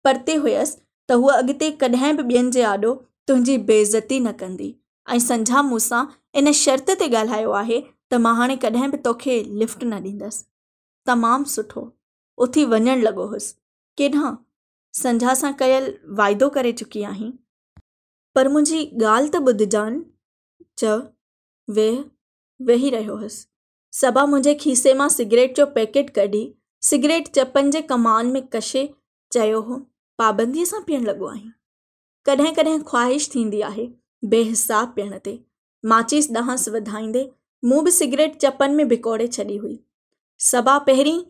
परते हुयसि त हूअ अॻिते कॾहिं बि ॿियनि जे आॾो तुंहिंजी बेइज़ती न कंदी ऐं संझा मूंसां इन शर्त ते ॻाल्हायो आहे त मां हाणे कॾहिं बि तोखे लिफ्ट न ॾींदसि तमामु सुठो उथी वञणु लॻो हुअसि केॾां संझा सां कयल वाइदो करे चुकी आहीं पर मुंहिंजी ॻाल्हि त ॿुधजान चयो वेह वेही रहियो हुअसि सबा मुंहिंजे खीसे मां सिगरेट जो पैकेट कढी सिगरेट चपनि जे कमान में कशे चयो हो पाबंदीअ सां पीअण लॻो आहीं कॾहिं कॾहिं ख़्वाहिश थींदी आहे बेहिसाब पीअण ते माचिस ॾहांस वधाईंदे मूं बि सिगरेट चपनि में भिकोड़े छॾी हुई सभा पहिरीं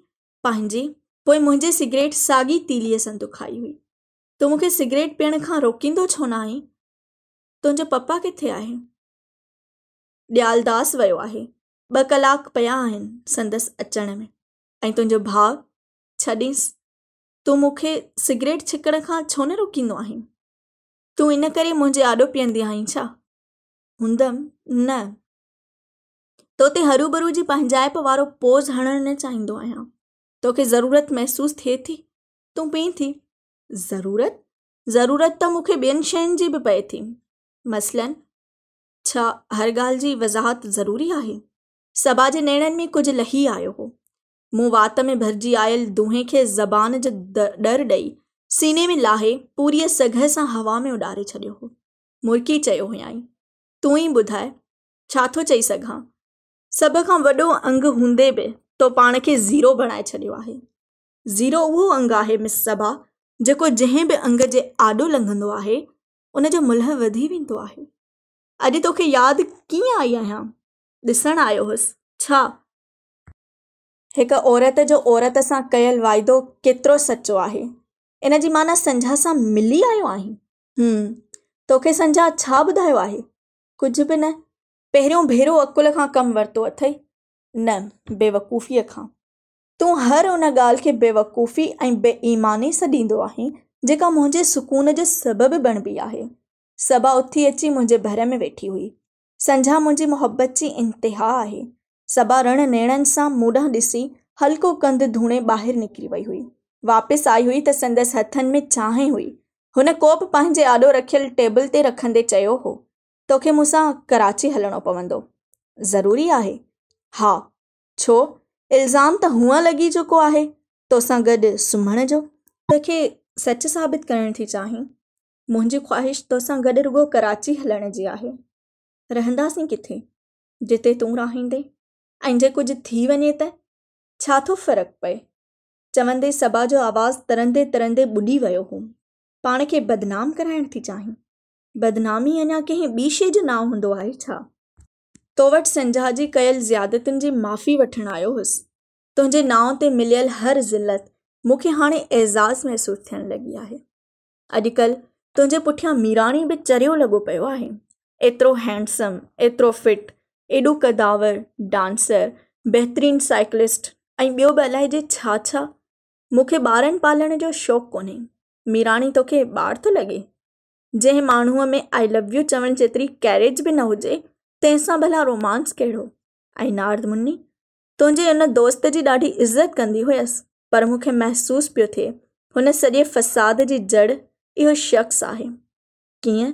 पंहिंजी पोइ मुंहिंजी सिगरेट साॻी तीलीअ सां दुखाई हुई तूं मूंखे सिगरेट पीअण खां रोकींदो छो न आहीं तुंहिंजो पपा किथे आहे ॾियालदास वियो आहे ॿ कलाक पिया आहिनि संदसि अचण में ऐं तुंहिंजो भाउ छॾीसि तो मूंखे सिगरेट छिकण खां छो न रोकींदो आहीं तूं इन करे मुंहिंजे आॾो पीअंदी आहीं छा हूंदमि न तोते हरू जी पंहिंजाइप वारो पोज़ हणणु न चाहींदो आहियां तोखे ज़रूरत महसूसु थिए थी तूं पीअं थी ज़रूरत ज़रूरत त मूंखे ॿियनि शयुनि जी बि पए थी मसलन छा हर ॻाल्हि जी वज़ाहत ज़रूरी आहे सभा जे नेणनि में कुझु लही आयो हो मुंह वात में भरजी आयल दूहे के ज़बान जो डर ॾेई सीने में लाहे पूरी सघह से हवा में उड़ारे छो हो मुर्की चयो हुयाईं तूं ई ॿुधाए चई सघां सभ खां वॾो अंगु हूंदे बि तो पान के ज़ीरो बणाए छॾियो आहे ज़ीरो उहो अंग है मिस सभा जो जंहिं बि अंग जे आॾो लंघंदो आहे उन मुलह वधी वेंदो आहे अॼु तोखे यादि कीअं आई आहियां ॾिसणु आयो हुअसि छा एक औरत जो औरत से कयल वाइदो केतिरो सचो है इन जी माना संझा सां मिली आयो आहीं हम्म तोखे संझा छा ॿुधायो आहे कुझु बि न पे भेरो अकुल का कम वरितो अथई न बेवकूफी का तू हर उन ॻाल्हि खे बेवकूफ़ी ऐं बेईमानी सॾींदो आहीं जेका मुंहिंजे सुकून जो सबब बणबी है सबा उथी अची मुझे भर में वेठी हुई संझा मुंहिंजी मोहब्बत की इंतिहा है सभ रण नेणनि सां मुंड ॾिसी हल्को कंधु धूणे ॿाहिरि निकिरी वई हुई वापसि आई हुई त संदसि हथनि में चांहि हुई हुन कोप पंहिंजे आॾो रखियल टेबल ते रखंदे चयो हो तोखे मूंसां कराची हलणो पवंदो ज़रूरी आहे हा छो इल्ज़ाम त हूअं लॻी चुको आहे तोसां गॾु सुम्हण जो तोखे सच साबित करण थी चाहीं मुंहिंजी ख़्वाहिश तोसां गॾु रुॻो कराची हलण जी आहे रहंदासीं किथे जिते तूं रहींदे ऐं जेको कुझु थी वञे त छा थो फ़र्क़ु चवंदे सबा जो आवाज़ तरंदे तरंदे ॿुॾी वियो हो पाण के बदनाम कराण थी चाहीं बदनामी अना कंहिं ॿी शइ जो नाव हूंदो आहे छा तो वटि संझा जी कयल ज़्यादतुनि जी माफ़ी वठणु आयो हुउसि तुंहिंजे नाव ते मिलियल हर ज़िलत मूंखे हाणे एज़ाज़ महसूस थियणु लगी है अजकल तुझे पुठियां मीरानी भी चरियो लॻो पियो आहे एतिरो हैंडसम एतिरो फिट एॾो कदावर डांसर बहितरीनु साइकिलिस्ट ऐं ॿियो बि अलाए जे छा छा मूंखे ॿारनि पालण जो शौक़ु कोन्हे मीराणी तोखे ॿारु थो लॻे जंहिं माण्हूअ में आई लव यू चवण जेतिरी कैरेज बि न हुजे तंहिंसां भला रोमांस कहिड़ो ऐं नारद मुनी तुंहिंजे हुन दोस्त जी ॾाढी इज़त कंदी हुयसि पर मूंखे महसूसु पियो थिए हुन सॼे फ़साद जी जड़ इहो शख़्स आहे कीअं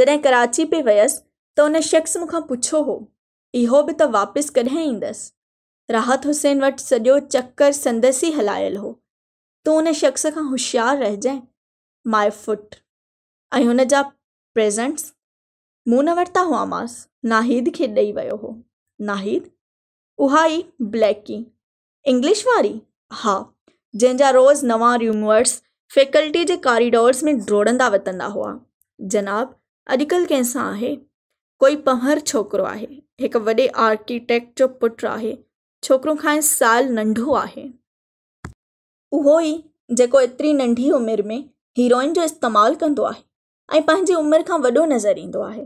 जॾहिं कराची पे वियसि त हुन शख़्स मूंखां पुछो हो इहो बि त वापसि कॾहिं ईंदसि राहत हुसैन वटि सॼो चकर संदसि ई हलायल हो तूं उन शख़्स खां होशियारु रहिजांइ माए फुट ऐं हुन जा प्रेज़ेंट्स मूं न वरिता हुआ मांसि नाहिद खे ॾेई वियो हो नाहिद उहा ई ब्लैकी इंग्लिश वारी हा जंहिंजा रोज़ नवां रूमर्स फैकल्टी जे कॉरिडोर्स में डोड़ंदा वतंदा हुआ जनाब अॼुकल्ह कंहिंसां आहे कोई पहर छोकिरो आहे हिकु वॾे आर्किटेक्ट जो पुट आहे छोकिरो खां साल नंढो आहे उहो ई जेको एतिरी नंढी उमिरि में हीरोइन जो इस्तेमाल कंदो आहे ऐं पंहिंजी उमिरि खां वॾो नज़र ईंदो आहे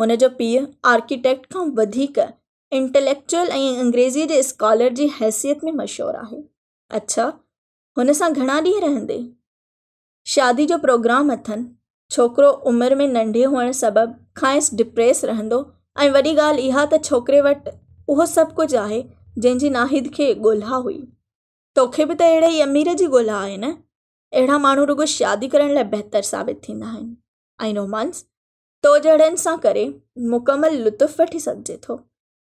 हुन जो पीउ आर्किटेक्ट खां वधीक इंटेलेक्चुअल ऐं अंग्रेज़ीअ जे स्कॉलर जी हैसियत में मशहूरु आहे अच्छा हुन सां घणा ॾींहं रहंदे शादी जो प्रोग्राम अथनि छोकिरो उमिरि में नंढे हुअणु सबबि खांइसि डिप्रेस रहंदो ऐं वॾी ॻाल्हि इहा त छोकिरे वटि उहो सभु कुझु आहे जंहिंजी नाहिद खे ॻोल्हा हुई तोखे बि त अहिड़े ई अमीर जी ॻोल्हा आहे न अहिड़ा माण्हू रुगो शादी करण लाइ बहितरु साबित थींदा आहिनि ऐं रोमांस तो जहिड़नि सां करे मुकमल लुत्फ़ वठी सघिजे थो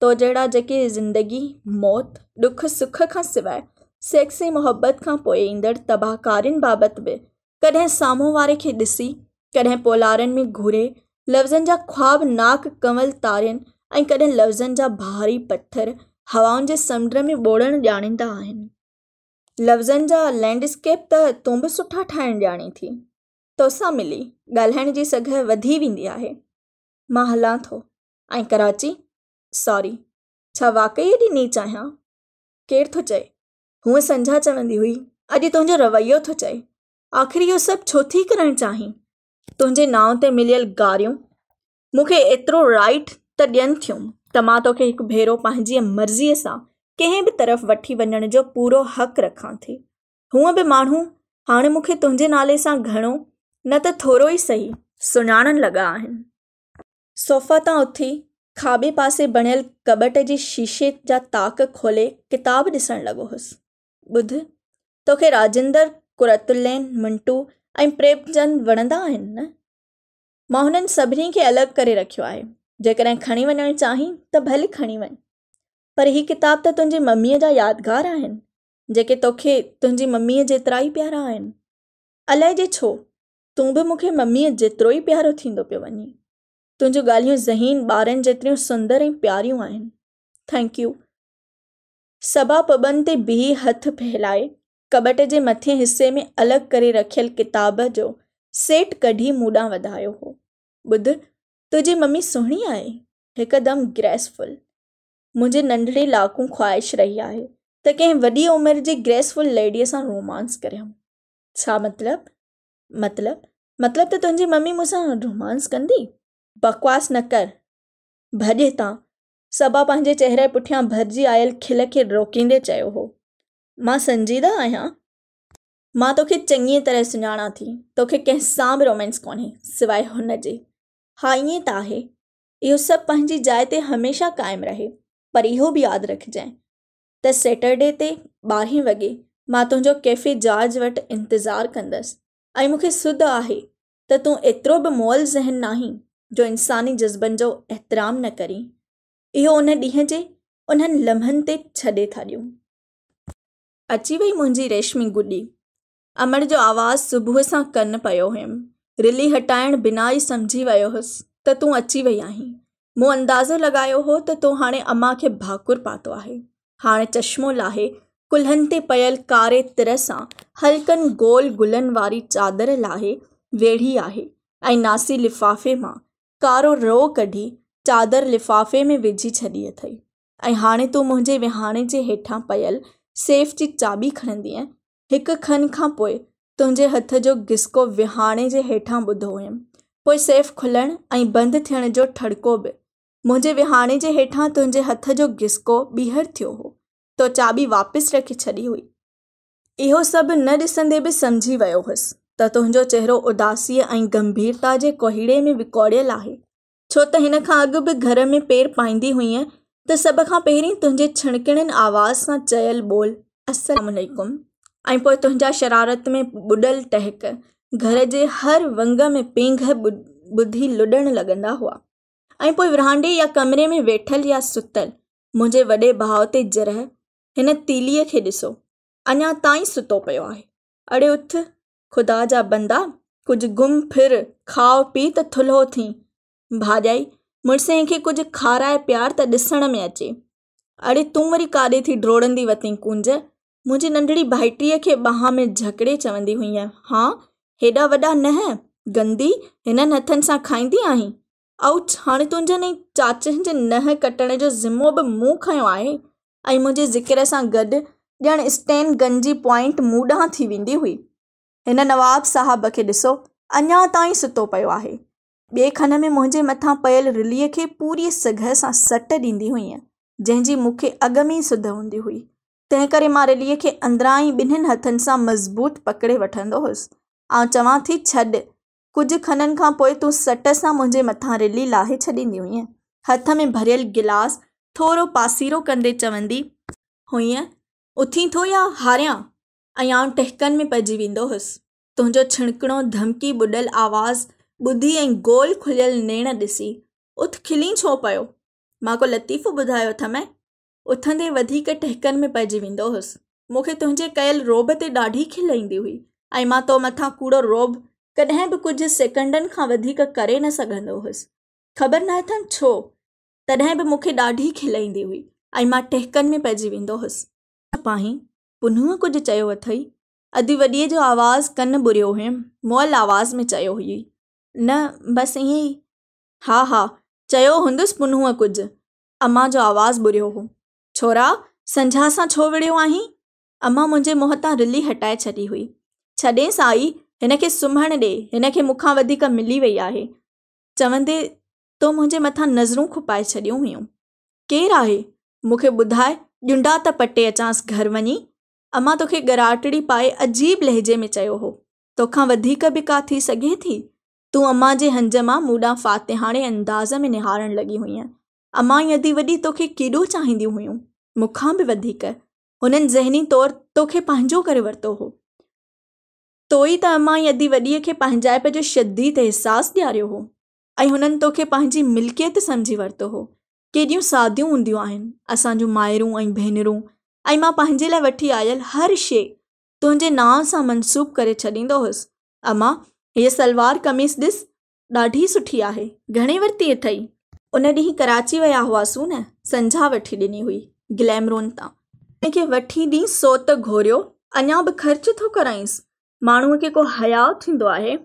तो जहिड़ा जेके ज़िंदगी मौत ॾुख सुख खां सवाइ सेक्स ऐं मुहबत खां पोइ ईंदड़ तबाहकारियुनि बाबति बि कॾहिं साम्हूं वारे खे ॾिसी कॾहिं पोलारनि में घुरे लफ़्ज़नि जा नाक कंवल तारनि ऐं कॾहिं लफ़्ज़नि जा भारी पत्थर हवाओं के समुंड में बोड़न ॼाणींदा लफ्जन लफ़्ज़नि जा लैंडस्केप त तूं बि सुठा ठाहिणु ॼाणे थी तोसा मिली ॻाल्हाइण जी सघ वधी वेंदी आहे मां हलां थो कराची सॉरी वाकई एॾी नीच आहियां केरु थो चए हूअं संझा चवंदी हुई अज तुंहिंजो रवैयो तो चए आख़िर इहो सब छो थी करणु चाहीं तुझे नाव ते मिलियल गारियूं मूंखे एतिरो राइट त ॾियनि थियूं त मां तोखे हिकु भेरो पंहिंजी मर्ज़ीअ सां कंहिं तरफ़ वी वञण जो पूरो हक़ रखां थी हूअं भी माण्हू हाँ मुख्य तुझे नाले से घणो न त थोरो ई सही सुञाणण लगा सोफ़ा तां उथी खाॿे पासे बणियल कबट जी शीशे जा ताक खोले किताब ॾिसणु लॻो हुसि ॿुध तोखे राजेंद्र कुरतुल्लैन मिंटू ऐं प्रेमचंद वणंदा आहिनि न मां हुननि सभिनी खे अलॻि करे रखियो आहे जेकॾहिं खणी वञणु चाहीं त भले खणी वञु पर हीअ किताब त तुंहिंजी मम्मीअ जा यादगार आहिनि जेके तोखे तुंहिंजी मम्मीअ जेतिरा ई प्यारा आहिनि अलाए जे छो तूं बि मूंखे मम्मीअ जेतिरो ई प्यारो थींदो पियो वञे तुंहिंजूं ॻाल्हियूं ज़हीन ॿारनि जेतिरियूं सुंदर ऐं प्यारियूं आहिनि थैंक यू सबा पबन ते बीह हथु फहिलाए कबट के मथें हिस्से में अलग कर रखल किताब जो सेट कढी मूं वधायो हो ॿुध तुंहिंजी मम्मी सुहिणी आहे हिकदमि ग्रेसफुल मुझे नंढिड़े लाकू ख़्वाहिश रही है त कंहिं वॾी उमिरि जी ग्रेसफुल लेडीअ सां रोमांस कर मतलब मतलब मतलब मतिलबु त मम्मी मुसा रोमांस कंदी बकवास न कर भॼे तां सबा पंहिंजे चेहरे पुठियां भरिजी आयल खिल के रोकींदे हो मां संजीदा आहियां मां तोखे चङीअ तरह सुञाणा थी तोखे कंहिं सां बि रोमांस कोन्हे सवाइ हुन जे हा ईअं त आहे इहो सभु पंहिंजी जाइ ते हमेशह क़ाइमु रहे पर इहो बि यादि रखिजांइ त सैटरडे ते ॿारहें वॻे मां तुंहिंजो कैफ़े जॉर्ज वटि इंतज़ारु कंदसि ऐं मूंखे सुध आहे त तूं एतिरो बि मोल ज़हन नाहीं जो इंसानी जज़्बनि जो एहतराम न करीं इहो उन ॾींहं जे उन्हनि लम्हनि ते छॾे था ॾियूं अची वई मुंहिंजी रेशमी गुॾी अमर जो आवाज़ु सुबुह सां कनि पियो हुयमि रिली हटाइण बिना ई सम्झी वियो हुयसि त तूं अची वई आहीं मूं अंदाज़ो लॻायो हो त तूं हाणे अमा खे भाकुर पातो आहे हाणे चश्मो लाहे कुल्हनि ते पयल कारे तिर सां हल्कनि गोल गुलनि वारी चादर लाहे वेढ़ी आहे ऐं नासी लिफ़ाफ़े मां कारो रओ कढी चादर लिफ़ाफ़े में विझी छॾी अथई ऐं हाणे तूं मुंहिंजे विहाणे जे हेठां पयल सेफ जी चाबी खणंदी आहियां हिक खन खां पोइ तुंहिंजे हथ जो घिस्को विहाणे जे हेठां ॿुधो हुयमि पोइ सेफ खुलणु ऐं बंदि थियण जो ठड़को बि मुंहिंजे विहाणे जे हेठां तुंहिंजे हथ जो घिस्को ॿीहर थियो हो तो चाबी वापसि रखी छॾी हुई इहो सभु न ॾिसंदे बि सम्झी वियो हुअसि त तुंहिंजो चहिरो उदासीअ ऐं गंभीरता जे कोहिड़े में विकोड़ियल आहे छो त हिन खां अॻु बि घर में पेर पाईंदी हुईअं त सभ खां पहिरीं तुंहिंजे छिणकिणनि आवाज़ सां चयल ॿोल असलकुम ऐं पोइ तुंहिंजा शरारत में ॿुॾल टहक घर जे हर वंग में पेंघ ॿुधी लुॾण लॻंदा हुआ ऐं पोइ विरहांडे या कमरे में वेठल या सुतल मुंहिंजे वॾे भाउ ते जरह हिन तीलीअ खे ॾिसो अञा ताईं सुतो पियो आहे अड़े उथ ख़ुदा जा बंदा कुझु गुम फिर खाओ पी त थुल्हो थी भाॼाई मिड़सई खे कुझु खाराए प्यार त में अचे अरे तू वरी काॾे थी ड्रोड़ंदी वती कुंज मुंहिंजी नंढड़ी भाइटीअ के बाह में झकड़े चवंदी हुई हाँ हेॾा वॾा न गंदी इन हथन से खाईंदी आही आउच हाणे तुंहिंजे नई चाचनि जे नह कटण जो ज़िमो बि मूं खयो आहे ऐं ज़िक्र से गड ॼण स्टैन गंजी पॉइंट मूं थी वी हुई हिन नवाब साहब के ऐसो अञा ताईं सुतो पियो आहे बे खन में मुझे मथा पयल रिली के पूरी सघह सां सट ॾींदी हुई जंहिंजी मूंखे अॻ में ई सुध हूंदी हुई तंहिं करे के अंदर ही बिन्न हथन से मज़बूत पकड़े वठंदो हुउसि आउं चवां थी छॾ कुझु खननि खां पोइ सट से मुझे मथा रिली लाहे छदींदी हुईं हथ में भरियल गिलास थोरो पासीरो कंदे चवंदी हुईं उथी थो या हारियां ऐं आउं में पइजी वेंदो हुउसि तुंहिंजो छिणकिणो धमकी ॿुॾल आवाज़ ॿुधी ऐं गोल खुलियल नेण ॾिसी उथ खिली छो पियो को लतीफ़ो ॿुधायो अथमि उथंदे टहकन में पइजी वो हुउसि मूंखे तुझे कयल रोब ते ॾाढी खिल हुई ऐं तो मथा कूड़ो रोब कॾहिं बि कुझु सेकंडनि खां वधीक न सघंदो ख़बर न अथनि छो तॾहिं बि मूंखे ॾाढी खिल हुई ऐं मां में पइजी वेंदो हुउसि पाहीं पुनूअ कुझु अथई अधु वॾीअ जो आवाज़ कन ॿुरियो हुयमि मुअल आवाज़ में चयो न बस ईअं ई हा हा चयो हूंदसि पुनूअ कुझु अमां जो आवाज़ु ॿुरियो हो छोरा संझा सां छो विड़ियो आहीं अमां मुंहिंजे मुंहं तां रिली हटाए छॾी हुई छॾे साई हिन खे सुम्हण ॾे हिन खे मूंखां वधीक मिली वई आहे चवंदे तो मुंहिंजे मथां नज़रूं खुपाए छॾियूं हुयूं केरु आहे मूंखे ॿुधाए ॾुंडा त पटे अचांसि घर वञी अमां तोखे गराटड़ी पाए अजीब लहजे में चयो हो तोखां वधीक बि का थी सघे थी तू अमां जे हंज मां मूं फातिहाणे अंदाज़ में निहारण लॻी हुई अमां यदि वॾी तोखे केॾो चाहींदियूं हुयूं मूंखां बि वधीक हुननि ज़हनी तौरु तोखे पंहिंजो करे वरितो हो तोई त अमां यदि वॾीअ खे पंहिंजाइप जो शदीद अहसासु ॾियारियो हो ऐं हुननि तोखे पंहिंजी मिल्कियत सम्झी वरितो हो केॾियूं सादियूं हूंदियूं आहिनि असांजूं माइरूं ऐं भेनरूं ऐं मां पंहिंजे लाइ वठी आयल हर शइ तुंहिंजे नाव सां मनसूब करे छॾींदो हुउसि अमां हीअ सलवार कमीस दिस ढी सुठी आहे घणे वरिती अथई उन ॾींहुं कराची विया हुआसीं न संझा वी ॾिनी हुई ग्लैमरोन तां हिनखे वठी ॾींहुं सो तो घोरियो अञा बि ख़र्च थो कराईंसि माण्हूअ खे को हया थींदो आहे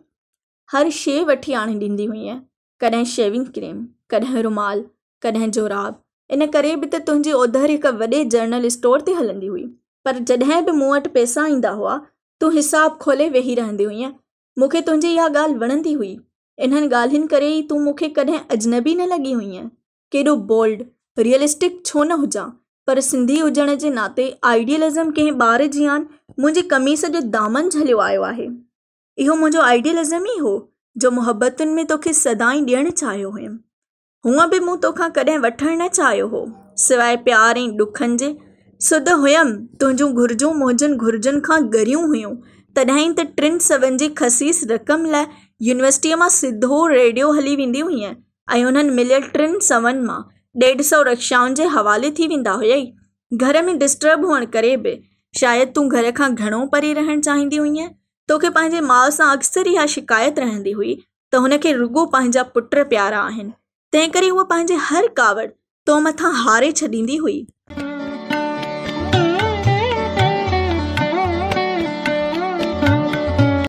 हर शइ वठी आणे ॾींदी हुईं कदें शेविंग क्रीम कदें रुमाल कदें जोराब इन करे बि त तुंहिंजी ओधर एक वे जर्नल स्टोर ते हलंदी हुई पर जॾहिं बि मूं पैसा इंदा हुआ तू हिसाब खोले वेही रहंदी हुईं मूंखे तुझी यह ॻाल्हि वणंदी हुई इन्हनि ॻाल्हियुनि करे ई तूं मूंखे कॾहिं अजनबी न लॻी हुईअं केॾो बोल्ड रियलिस्टिक छो न हुजां पर सिंधी हुजण के नाते आइडियलिज़म कंहिं ॿार जी आन मुंहिंजी कमीस जो दामन झलो आयो है इो मुंहिंजो आइडियलिज़म ही हो जो मोहब्बत में तोखे सदाई ॾियणु चाहियो हुयमि हुआ भी मु तोखा कॾहिं वठणु न चाहियो हो सवाइ प्यार ऐं ॾुखनि जे सुध हुयमि तुंहिंजूं घुर्जूं मुंहिंजनि घुर्जनि खां गरियूं हुयूं તદાહીન તે ટ્રેન્ડ સંબંધી ખસીસ રકમલા યુનિવર્સિટીમાં સીધો રેડિયો हली वेंदी हुई ऐं हुननि मिलियल टिनि सवनि मां ॾेढ सौ रक्षाउनि जे हवाले थी वेंदा हुयई घर में डिस्टर्ब हुअण करे बि शायदि तूं घर खां घणो परे रहणु चाहींदी हुई तोखे पंहिंजे माउ सां अक्सर इहा शिकायत रहंदी हुई त हुन खे रुगो पंहिंजा पुट प्यारा आहिनि तंहिं करे हूअ पंहिंजे हर कावड़ तो मथां हारे छॾींदी हुई